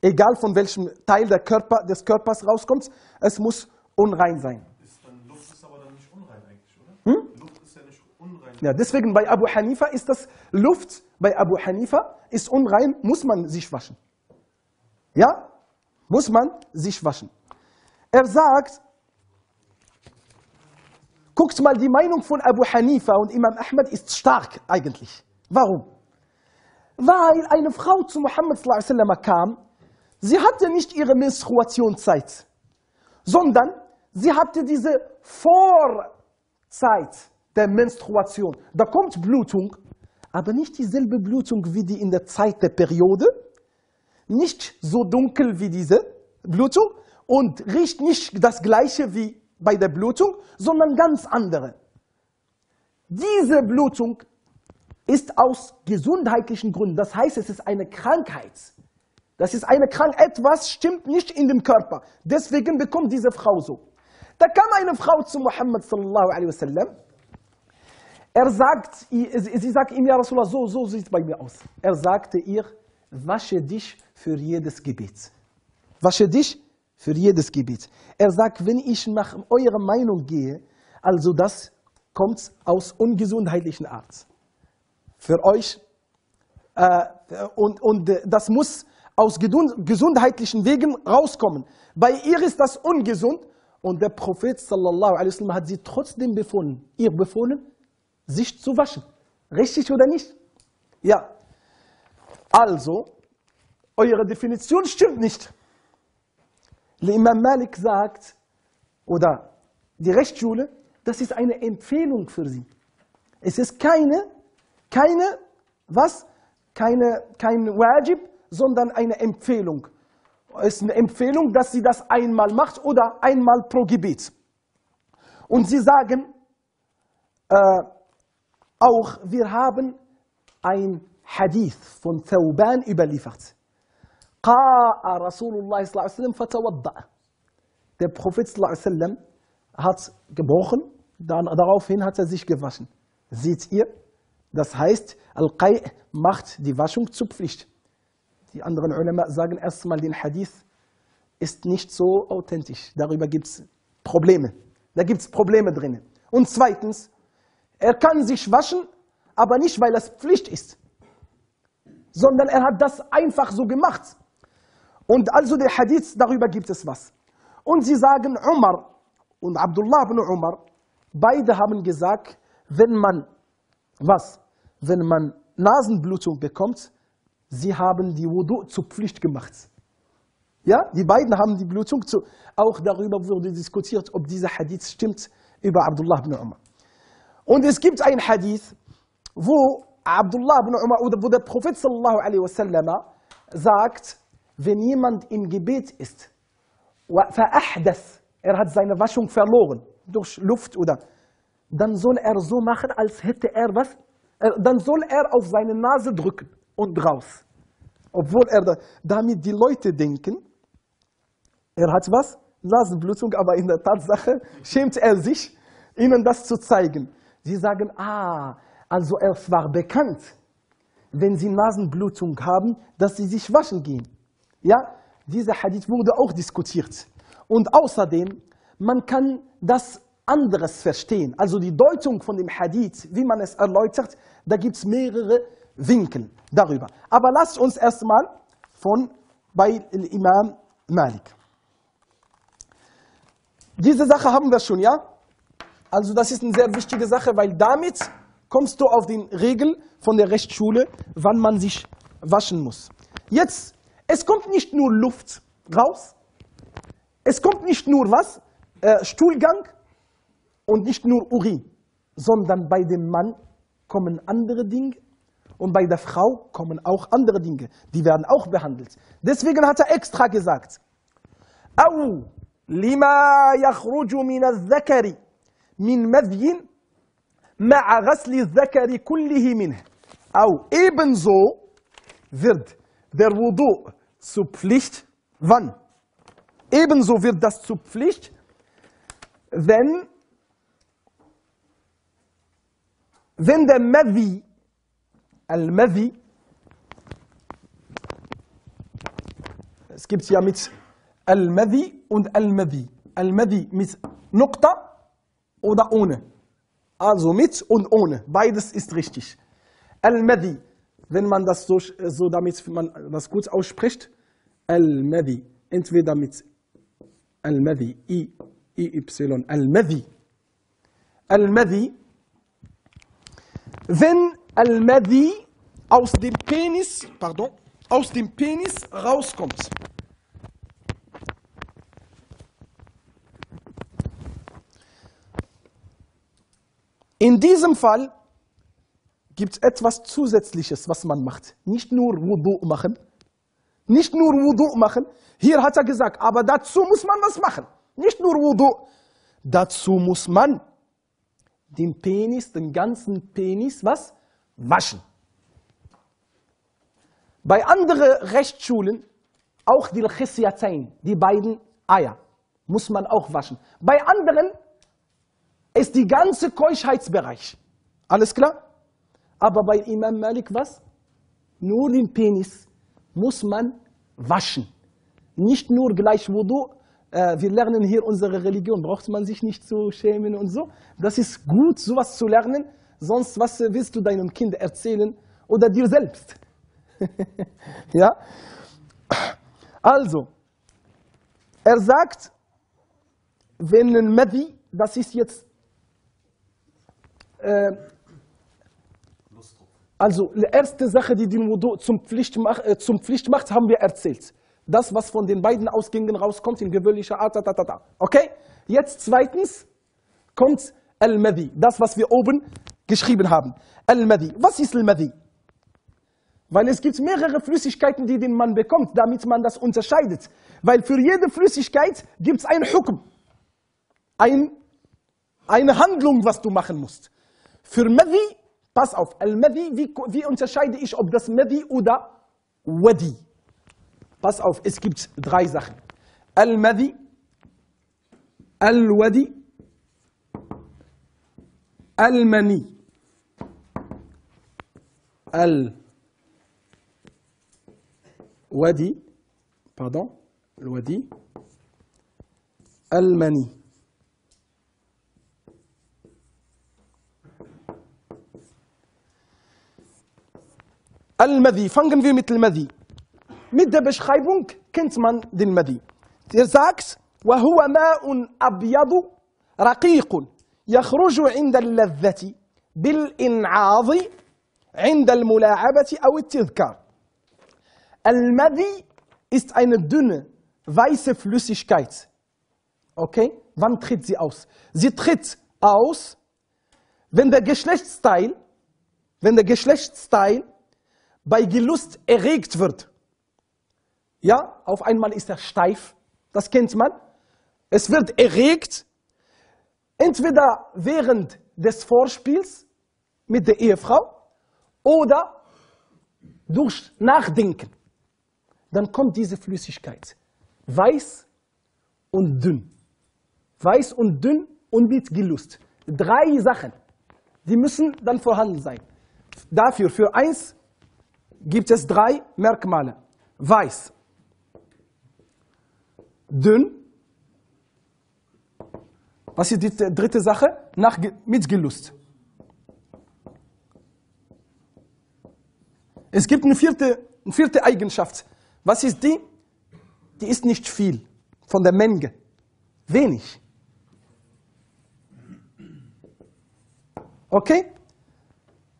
egal von welchem Teil der Körper, des Körpers rauskommt, es muss unrein sein. Luft ist aber dann nicht unrein eigentlich, oder? Hm? Luft ist ja nicht unrein. deswegen bei Abu Hanifa ist das Luft bei Abu Hanifa ist unrein, muss man sich waschen. Ja? Muss man sich waschen. Er sagt, guckt mal, die Meinung von Abu Hanifa und Imam Ahmad ist stark eigentlich. Warum? Weil eine Frau zu Muhammad kam, sie hatte nicht ihre Menstruationszeit, sondern sie hatte diese Vorzeit der Menstruation. Da kommt Blutung aber nicht dieselbe Blutung wie die in der Zeit der Periode, nicht so dunkel wie diese Blutung und riecht nicht das gleiche wie bei der Blutung, sondern ganz andere. Diese Blutung ist aus gesundheitlichen Gründen, das heißt, es ist eine Krankheit. Das ist eine Krankheit, etwas stimmt nicht in dem Körper. Deswegen bekommt diese Frau so. Da kam eine Frau zu Muhammad sallallahu alaihi wasallam er sagt, sie sagt ihm, ja Rasulullah, so, so sieht es bei mir aus. Er sagte ihr, wasche dich für jedes Gebet. Wasche dich für jedes Gebet. Er sagt, wenn ich nach eurer Meinung gehe, also das kommt aus ungesundheitlichen Art. Für euch. Äh, und, und äh, das muss aus gesundheitlichen Wegen rauskommen. Bei ihr ist das ungesund. Und der Prophet sallallahu alaihi wasallam hat sie trotzdem befohlen, ihr befohlen, sich zu waschen. Richtig oder nicht? Ja. Also, eure Definition stimmt nicht. Imam Malik sagt, oder die Rechtsschule, das ist eine Empfehlung für sie. Es ist keine, keine, was? Keine, kein Wajib, sondern eine Empfehlung. Es ist eine Empfehlung, dass sie das einmal macht oder einmal pro Gebet. Und sie sagen, äh, auch wir haben ein Hadith von Thauban überliefert. Qa'a Rasulullah fatawadda'a. Der Prophet sallam, hat gebrochen, dann, daraufhin hat er sich gewaschen. Seht ihr? Das heißt, Al-Qai' macht die Waschung zur Pflicht. Die anderen Ulema sagen erstmal, den Hadith ist nicht so authentisch. Darüber gibt es Probleme. Da gibt es Probleme drin. Und zweitens, er kann sich waschen, aber nicht, weil das Pflicht ist, sondern er hat das einfach so gemacht. Und also der Hadith, darüber gibt es was. Und sie sagen, Umar und Abdullah ibn Umar, beide haben gesagt, wenn man, was? Wenn man Nasenblutung bekommt, sie haben die Wudu zur Pflicht gemacht. Ja, die beiden haben die Blutung zu. Auch darüber wurde diskutiert, ob dieser Hadith stimmt über Abdullah ibn Umar. Und es gibt ein Hadith, wo Abdullah ibn Umar, oder wo der Prophet sallallahu alaihi wasallam sagt, wenn jemand im Gebet ist, er hat seine Waschung verloren durch Luft oder, dann soll er so machen, als hätte er was, dann soll er auf seine Nase drücken und raus. Obwohl er, damit die Leute denken, er hat was, Nasenblutung, aber in der Tatsache schämt er sich, ihnen das zu zeigen. Sie sagen, ah, also es war bekannt, wenn sie Nasenblutung haben, dass sie sich waschen gehen. Ja, dieser Hadith wurde auch diskutiert. Und außerdem, man kann das anderes verstehen. Also die Deutung von dem Hadith, wie man es erläutert, da gibt es mehrere Winkel darüber. Aber lasst uns erstmal von bei Imam Malik. Diese Sache haben wir schon, ja? Also das ist eine sehr wichtige Sache, weil damit kommst du auf die Regel von der Rechtsschule, wann man sich waschen muss. Jetzt, es kommt nicht nur Luft raus, es kommt nicht nur was, äh, Stuhlgang und nicht nur Urin, sondern bei dem Mann kommen andere Dinge und bei der Frau kommen auch andere Dinge, die werden auch behandelt. Deswegen hat er extra gesagt, au lima لما يخرج من zakari min مذي مع غسل الذكر kullihi منه Au, ebenso wird der Wudu zu Pflicht, wann? Ebenso wird das zu Pflicht, wenn, wenn der Mavi, Al-Mavi, es gibt ja mit Al-Mavi und Al-Mavi, Al-Mavi mit Nukta oder ohne. Also mit und ohne. Beides ist richtig. Al-Madi, wenn man das so, äh, so damit man das gut ausspricht, Al-Madi, entweder mit Al-Madi, I, I, Y, Al-Madi. Al-Madi, wenn Al-Madi aus dem Penis, pardon, aus dem Penis rauskommt. In diesem Fall gibt es etwas Zusätzliches, was man macht. Nicht nur Wudu machen. Nicht nur Wudu machen. Hier hat er gesagt, aber dazu muss man was machen. Nicht nur Wudu. Dazu muss man den Penis, den ganzen Penis, was? Waschen. Bei anderen Rechtsschulen, auch die Chisyatain, die beiden Eier, muss man auch waschen. Bei anderen ist die ganze Keuschheitsbereich. Alles klar? Aber bei Imam Malik was? Nur den Penis muss man waschen. Nicht nur gleich Wudu. Äh, wir lernen hier unsere Religion, braucht man sich nicht zu schämen und so. Das ist gut, sowas zu lernen. Sonst, was willst du deinem Kind erzählen oder dir selbst? ja? Also, er sagt, wenn ein Madi, das ist jetzt äh, also, die erste Sache, die die Wudu zum Pflicht, mach, äh, zum Pflicht macht, haben wir erzählt. Das, was von den beiden Ausgängen rauskommt, in gewöhnlicher Art, ta, ta, ta, okay? Jetzt zweitens kommt Al-Madi, das, was wir oben geschrieben haben. Al-Madi, was ist Al-Madi? Weil es gibt mehrere Flüssigkeiten, die den Mann bekommt, damit man das unterscheidet. Weil für jede Flüssigkeit gibt es ein Hukm, ein, eine Handlung, was du machen musst. Für Madi, pass auf, Al-Madi, wie, wie unterscheide ich, ob das Madi oder Wadi? Pass auf, es gibt drei Sachen. Al-Madi, Al-Wadi, Al-Mani. Al-Wadi, pardon, Al-Wadi, Al-Mani. المذي فانغن في مثل المذي مدة باش خايبونك كنت من دي المذي تيرزاكس وهو ماء أبيض رقيق يخرج عند اللذة بالإنعاض عند الملاعبة أو التذكار المذي ist eine dünne weiße Flüssigkeit. Okay? Wann tritt sie aus? Sie tritt aus, wenn der Geschlechtsteil, wenn der Geschlechtsteil bei Gelust erregt wird. Ja, auf einmal ist er steif, das kennt man. Es wird erregt, entweder während des Vorspiels mit der Ehefrau oder durch Nachdenken. Dann kommt diese Flüssigkeit, weiß und dünn. Weiß und dünn und mit Gelust. Drei Sachen, die müssen dann vorhanden sein. Dafür, für eins gibt es drei Merkmale. Weiß, dünn. Was ist die dritte Sache? Nach, mit Gelust. Es gibt eine vierte, eine vierte Eigenschaft. Was ist die? Die ist nicht viel von der Menge. Wenig. Okay?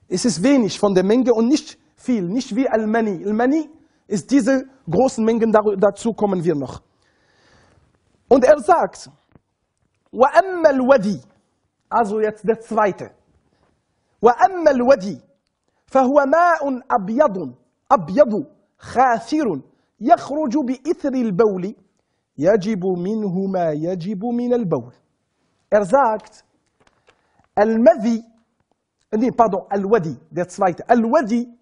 Es ist wenig von der Menge und nicht viel. viel, nicht wie Al-Mani. Al-Mani ist diese großen Mengen, dazu kommen wir noch. Und er sagt, وَأَمَّا الْوَدِي Also jetzt der zweite. وَأَمَّا الْوَدِي فَهُوَ مَاءٌ أَبْيَضٌ أَبْيَضُ خاثر يَخْرُجُ بِإِثْرِ الْبَوْلِ يَجِبُ مِنْهُ مَا يَجِبُ مِنَ الْبَوْلِ Er sagt, المذي, madi nee, pardon, الودي, der zweite. الودي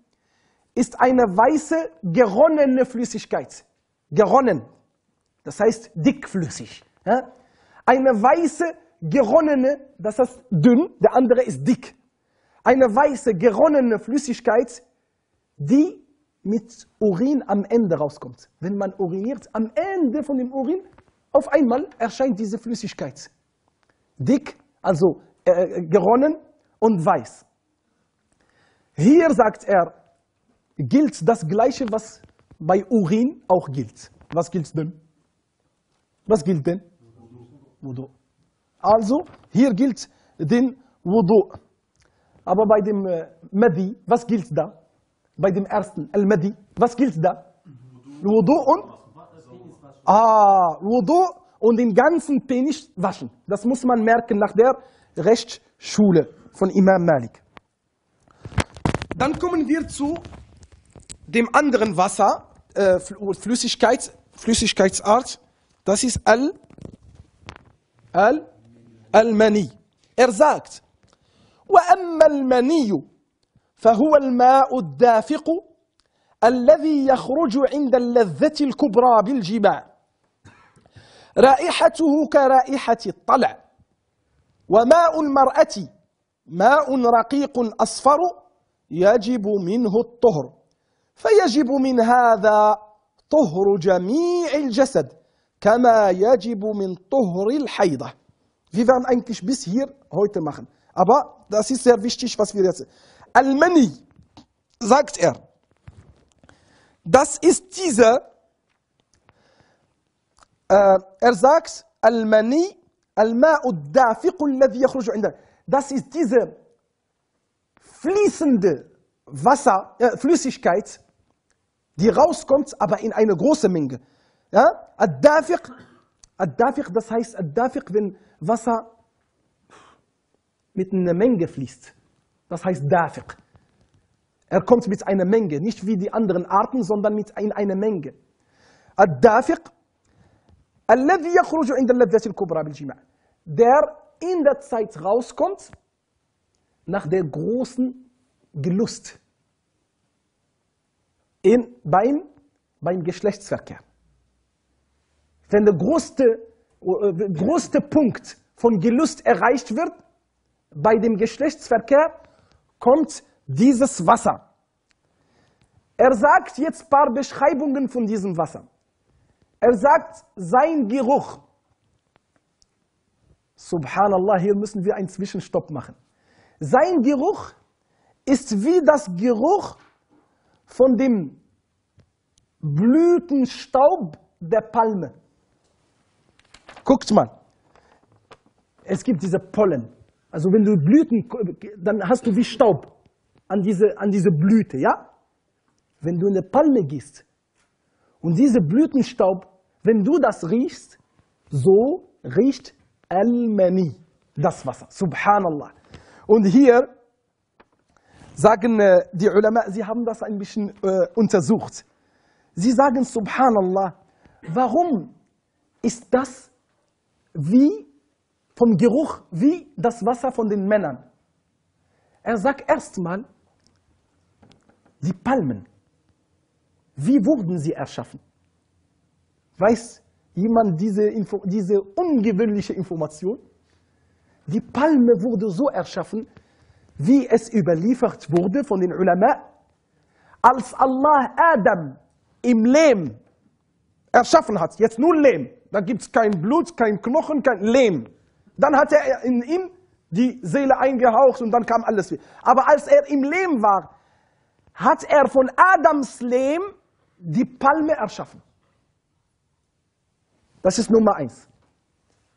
ist eine weiße, geronnene Flüssigkeit. Geronnen. Das heißt dickflüssig. Ja? Eine weiße, geronnene, das heißt dünn, der andere ist dick. Eine weiße, geronnene Flüssigkeit, die mit Urin am Ende rauskommt. Wenn man uriniert, am Ende von dem Urin, auf einmal erscheint diese Flüssigkeit. Dick, also äh, äh geronnen und weiß. Hier sagt er, gilt das Gleiche, was bei Urin auch gilt. Was gilt denn? Was gilt denn? Wudu. Also, hier gilt den Wudu. Aber bei dem äh, Madi, was gilt da? Bei dem ersten, Al-Madi, was gilt da? Wudu und? Ah, Wudu und den ganzen Penis waschen. Das muss man merken nach der Rechtsschule von Imam Malik. Dann kommen wir zu dem anderen Wasser, äh, Flüssigkeit, Flüssigkeitsart, das ist Al, Al, Al-Mani. Er sagt, وأما فهو الماء الدافق الذي يخرج عند اللذة الكبرى بالجماع رائحته كرائحة الطلع وماء المرأة ماء رقيق أصفر يجب منه الطهر فيجب من هذا طهر جميع الجسد كما يجب من طهر الحيضة. Wir werden eigentlich bis hier heute machen. Aber das ist sehr wichtig, was wir jetzt. Al-Mani, sagt er, das ist diese, äh, er sagt, Al-Mani, Al-Ma'u dafiqu alladhi yakhruju inda. Das ist diese fließende Wasser, äh, Flüssigkeit, die rauskommt, aber in eine große Menge. Ja? Ad-Dafiq, Ad das heißt ad wenn Wasser mit einer Menge fließt. Das heißt Dafiq. Er kommt mit einer Menge, nicht wie die anderen Arten, sondern mit in einer Menge. Ad-Dafiq, Der in der Zeit rauskommt, nach der großen Gelust in, beim, beim Geschlechtsverkehr. Wenn der größte, äh, der größte Punkt von Gelüst erreicht wird, bei dem Geschlechtsverkehr kommt dieses Wasser. Er sagt jetzt ein paar Beschreibungen von diesem Wasser. Er sagt, sein Geruch. Subhanallah, hier müssen wir einen Zwischenstopp machen. Sein Geruch ist wie das Geruch von dem Blütenstaub der Palme. Guckt mal, es gibt diese Pollen. Also wenn du Blüten, dann hast du wie Staub an diese, an diese Blüte, ja? Wenn du in eine Palme gehst und diese Blütenstaub, wenn du das riechst, so riecht Al-Mani, das Wasser, subhanallah. Und hier sagen äh, die Ulama, sie haben das ein bisschen äh, untersucht. Sie sagen, subhanallah, warum ist das wie vom Geruch wie das Wasser von den Männern? Er sagt erstmal, die Palmen, wie wurden sie erschaffen? Weiß jemand diese, Info diese ungewöhnliche Information? Die Palme wurde so erschaffen, wie es überliefert wurde von den Ulama, als Allah Adam im Lehm erschaffen hat, jetzt nur Lehm, da gibt es kein Blut, kein Knochen, kein Lehm. Dann hat er in ihm die Seele eingehaucht und dann kam alles wieder. Aber als er im Lehm war, hat er von Adams Lehm die Palme erschaffen. Das ist Nummer eins.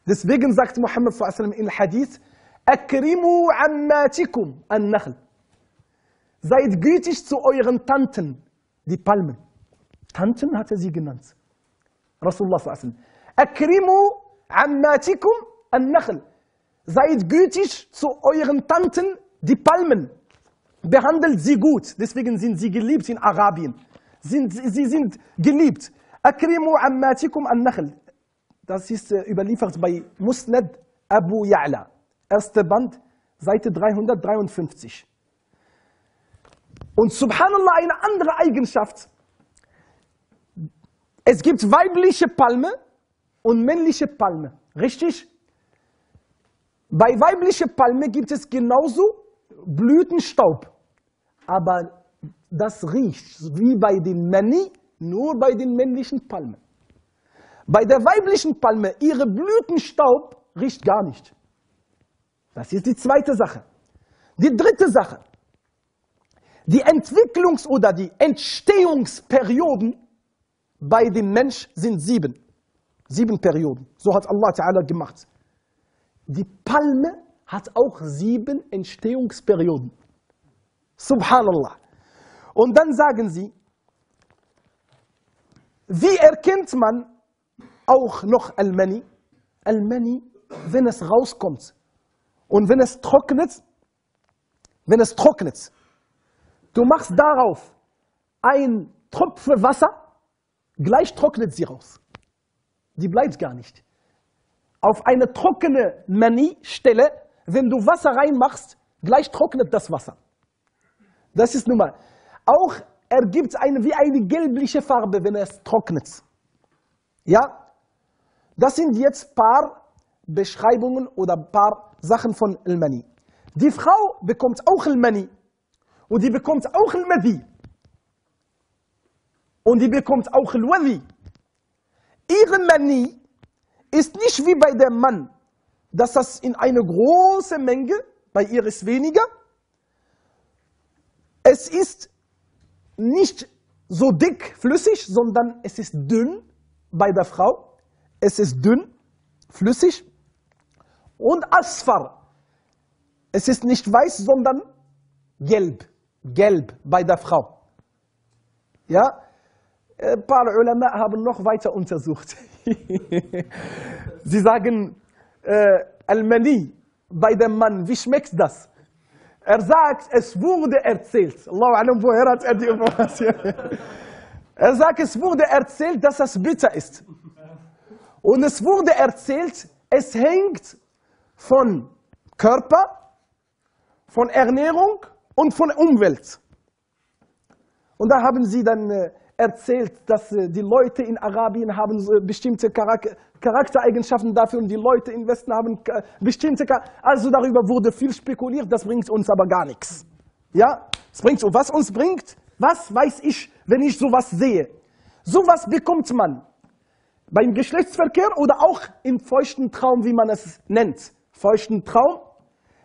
Deswegen sagt Muhammad in Hadith, Akrimu ammatikum an Seid gütig zu euren Tanten, die Palmen. Tanten hat er sie genannt. Rasulullah sallallahu Akrimu ammatikum an Seid gütig zu euren Tanten, die Palmen. Behandelt sie gut. Deswegen sind sie geliebt in Arabien. Sind, sie sind geliebt. Akrimu ammatikum an Das ist äh, überliefert bei Musnad Abu Ya'la. Erster Band, Seite 353. Und subhanallah, eine andere Eigenschaft. Es gibt weibliche Palme und männliche Palme. Richtig? Bei weiblicher Palme gibt es genauso Blütenstaub. Aber das riecht wie bei den Männern, nur bei den männlichen Palmen. Bei der weiblichen Palme, ihre Blütenstaub riecht gar nicht. Das ist die zweite Sache. Die dritte Sache. Die Entwicklungs- oder die Entstehungsperioden bei dem Mensch sind sieben. Sieben Perioden. So hat Allah Ta'ala gemacht. Die Palme hat auch sieben Entstehungsperioden. Subhanallah. Und dann sagen sie, wie erkennt man auch noch Al-Mani? Al-Mani, wenn es rauskommt, und wenn es trocknet, wenn es trocknet, du machst darauf ein Tropfen Wasser, gleich trocknet sie raus. Die bleibt gar nicht. Auf eine trockene Mani-Stelle, wenn du Wasser reinmachst, gleich trocknet das Wasser. Das ist nun mal. Auch ergibt es eine, wie eine gelbliche Farbe, wenn es trocknet. Ja? Das sind jetzt paar Beschreibungen oder paar Sachen von Al-Mani. Die Frau bekommt auch Al-Mani. Und die bekommt auch Al-Madi. Und die bekommt auch Al-Wadi. Ihre Mani ist nicht wie bei dem Mann, dass das in eine große Menge, bei ihr ist weniger. Es ist nicht so dick, flüssig, sondern es ist dünn bei der Frau. Es ist dünn, flüssig. Und Asfar, es ist nicht weiß, sondern gelb. Gelb bei der Frau. Ja? Ein äh, paar Ulama haben noch weiter untersucht. Sie sagen, äh, al mali bei dem Mann, wie schmeckt das? Er sagt, es wurde erzählt. Allah alam, woher hat er die Information? er sagt, es wurde erzählt, dass das bitter ist. Und es wurde erzählt, es hängt von Körper, von Ernährung und von Umwelt. Und da haben sie dann äh, erzählt, dass äh, die Leute in Arabien haben äh, bestimmte Charaktereigenschaften dafür und die Leute im Westen haben bestimmte Charakter Also darüber wurde viel spekuliert, das bringt uns aber gar nichts. Ja, es bringt, so. was uns bringt, was weiß ich, wenn ich sowas sehe. Sowas bekommt man beim Geschlechtsverkehr oder auch im feuchten Traum, wie man es nennt feuchten Traum,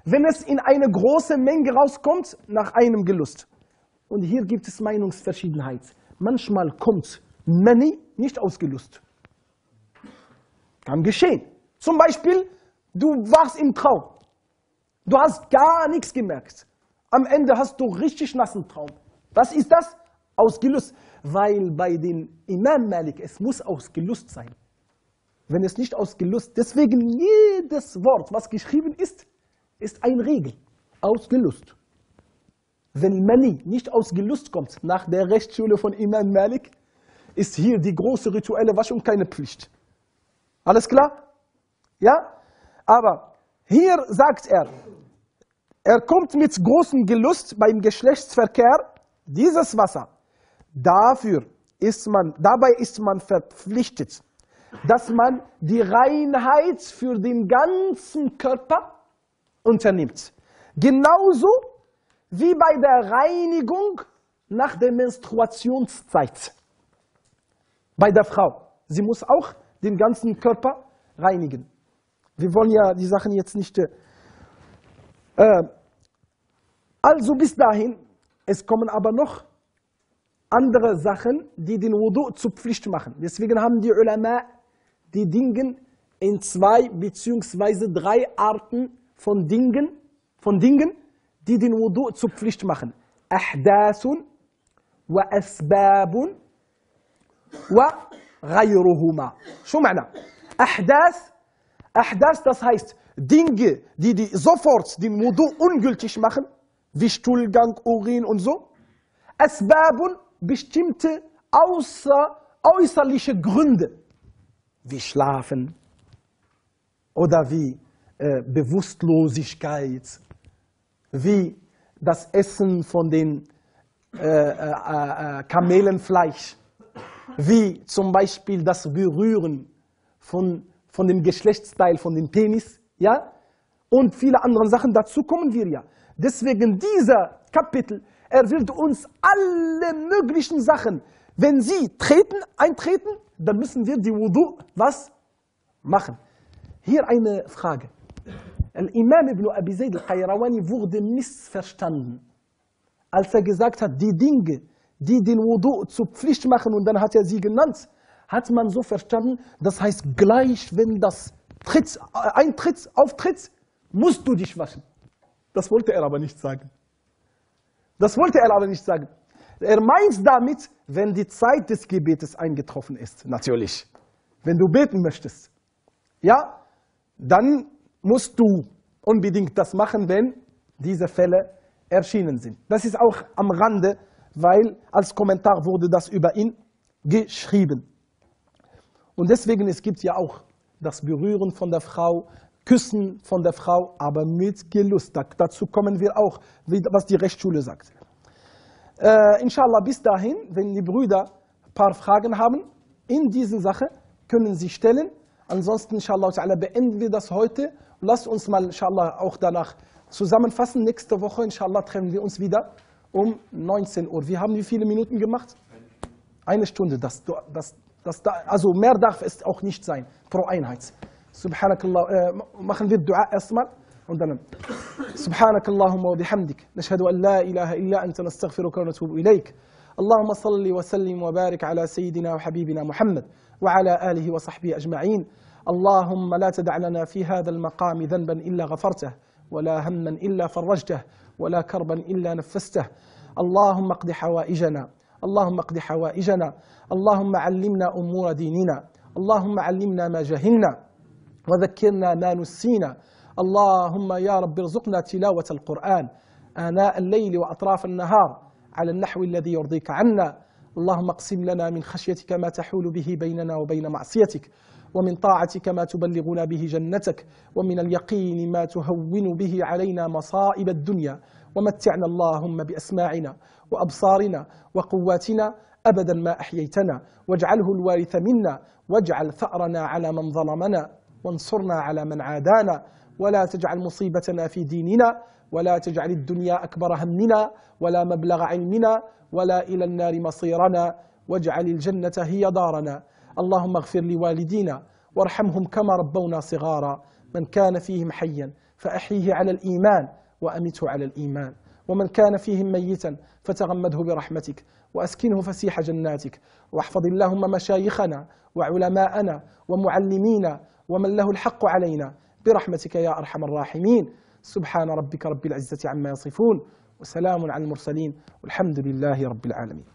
wenn es in eine große Menge rauskommt, nach einem Gelust. Und hier gibt es Meinungsverschiedenheit. Manchmal kommt Money nicht aus Gelust. Kann geschehen. Zum Beispiel, du warst im Traum. Du hast gar nichts gemerkt. Am Ende hast du richtig nassen Traum. Was ist das? Aus Gelust. Weil bei den Imam Malik, es muss aus Gelust sein wenn es nicht aus Gelust. Deswegen jedes Wort, was geschrieben ist, ist eine Regel aus Gelust. Wenn Mani nicht aus Gelust kommt, nach der Rechtsschule von Imam Malik, ist hier die große rituelle Waschung keine Pflicht. Alles klar? Ja? Aber hier sagt er, er kommt mit großem Gelust beim Geschlechtsverkehr dieses Wasser. Dafür ist man, dabei ist man verpflichtet, dass man die Reinheit für den ganzen Körper unternimmt. Genauso wie bei der Reinigung nach der Menstruationszeit. Bei der Frau. Sie muss auch den ganzen Körper reinigen. Wir wollen ja die Sachen jetzt nicht. Äh, also bis dahin, es kommen aber noch andere Sachen, die den Wudu zur Pflicht machen. Deswegen haben die Ulama die Dinge in zwei beziehungsweise drei Arten von Dingen, von Dingen, die den Wudu zur Pflicht machen. Ahdasun wa asbabun wa غيرهما Schumana. Ahdas, أحداث das heißt Dinge die die sofort den Wudu ungültig machen wie Stuhlgang Urin und so Asbabun bestimmte außer, äußerliche Gründe wie Schlafen oder wie äh, Bewusstlosigkeit, wie das Essen von den äh, äh, äh Kamelenfleisch, wie zum Beispiel das Berühren von, von dem Geschlechtsteil, von dem Penis, ja, und viele andere Sachen, dazu kommen wir ja. Deswegen dieser Kapitel, er wird uns alle möglichen Sachen, wenn sie treten, eintreten, dann müssen wir die Wudu was machen. Hier eine Frage. Imam ibn Abi Zayd al-Qayrawani wurde missverstanden, als er gesagt hat, die Dinge, die den Wudu zur Pflicht machen, und dann hat er sie genannt, hat man so verstanden, das heißt, gleich wenn das tritt, äh, eintritt, auftritt, musst du dich waschen. Das wollte er aber nicht sagen. Das wollte er aber nicht sagen. Er meint damit, wenn die Zeit des Gebetes eingetroffen ist, natürlich. Wenn du beten möchtest, ja, dann musst du unbedingt das machen, wenn diese Fälle erschienen sind. Das ist auch am Rande, weil als Kommentar wurde das über ihn geschrieben. Und deswegen, es gibt ja auch das Berühren von der Frau, Küssen von der Frau, aber mit Gelust. Dazu kommen wir auch, was die Rechtsschule sagt. Äh, inshallah, bis dahin, wenn die Brüder ein paar Fragen haben in diese Sache, können sie stellen. Ansonsten, inshallah, beenden wir das heute. Lasst uns mal, inshallah, auch danach zusammenfassen. Nächste Woche, inshallah, treffen wir uns wieder um 19 Uhr. Wir haben wie viele Minuten gemacht? Eine Stunde. Das, das, das, also mehr darf es auch nicht sein pro Einheit. Subhanakallah. Äh, machen wir Dua erstmal. عندنا سبحانك اللهم وبحمدك نشهد أن لا إله إلا أنت نستغفرك ونتوب إليك اللهم صل وسلم وبارك على سيدنا وحبيبنا محمد وعلى آله وصحبه أجمعين اللهم لا تدع لنا في هذا المقام ذنبا إلا غفرته ولا هما إلا فرجته ولا كربا إلا نفسته اللهم اقض حوائجنا اللهم اقض حوائجنا اللهم علمنا أمور ديننا اللهم علمنا ما جهلنا وذكرنا ما نسينا اللهم يا رب ارزقنا تلاوة القرآن آناء الليل وأطراف النهار على النحو الذي يرضيك عنا اللهم اقسم لنا من خشيتك ما تحول به بيننا وبين معصيتك ومن طاعتك ما تبلغنا به جنتك ومن اليقين ما تهون به علينا مصائب الدنيا ومتعنا اللهم بأسماعنا وأبصارنا وقواتنا أبدا ما أحييتنا واجعله الوارث منا واجعل ثأرنا على من ظلمنا وانصرنا على من عادانا ولا تجعل مصيبتنا في ديننا ولا تجعل الدنيا أكبر همنا ولا مبلغ علمنا ولا إلى النار مصيرنا واجعل الجنة هي دارنا اللهم اغفر لوالدينا وارحمهم كما ربونا صغارا من كان فيهم حيا فأحيه على الإيمان وأمته على الإيمان ومن كان فيهم ميتا فتغمده برحمتك وأسكنه فسيح جناتك واحفظ اللهم مشايخنا وعلماءنا ومعلمينا ومن له الحق علينا برحمتك يا أرحم الراحمين سبحان ربك رب العزة عما يصفون وسلام على المرسلين والحمد لله رب العالمين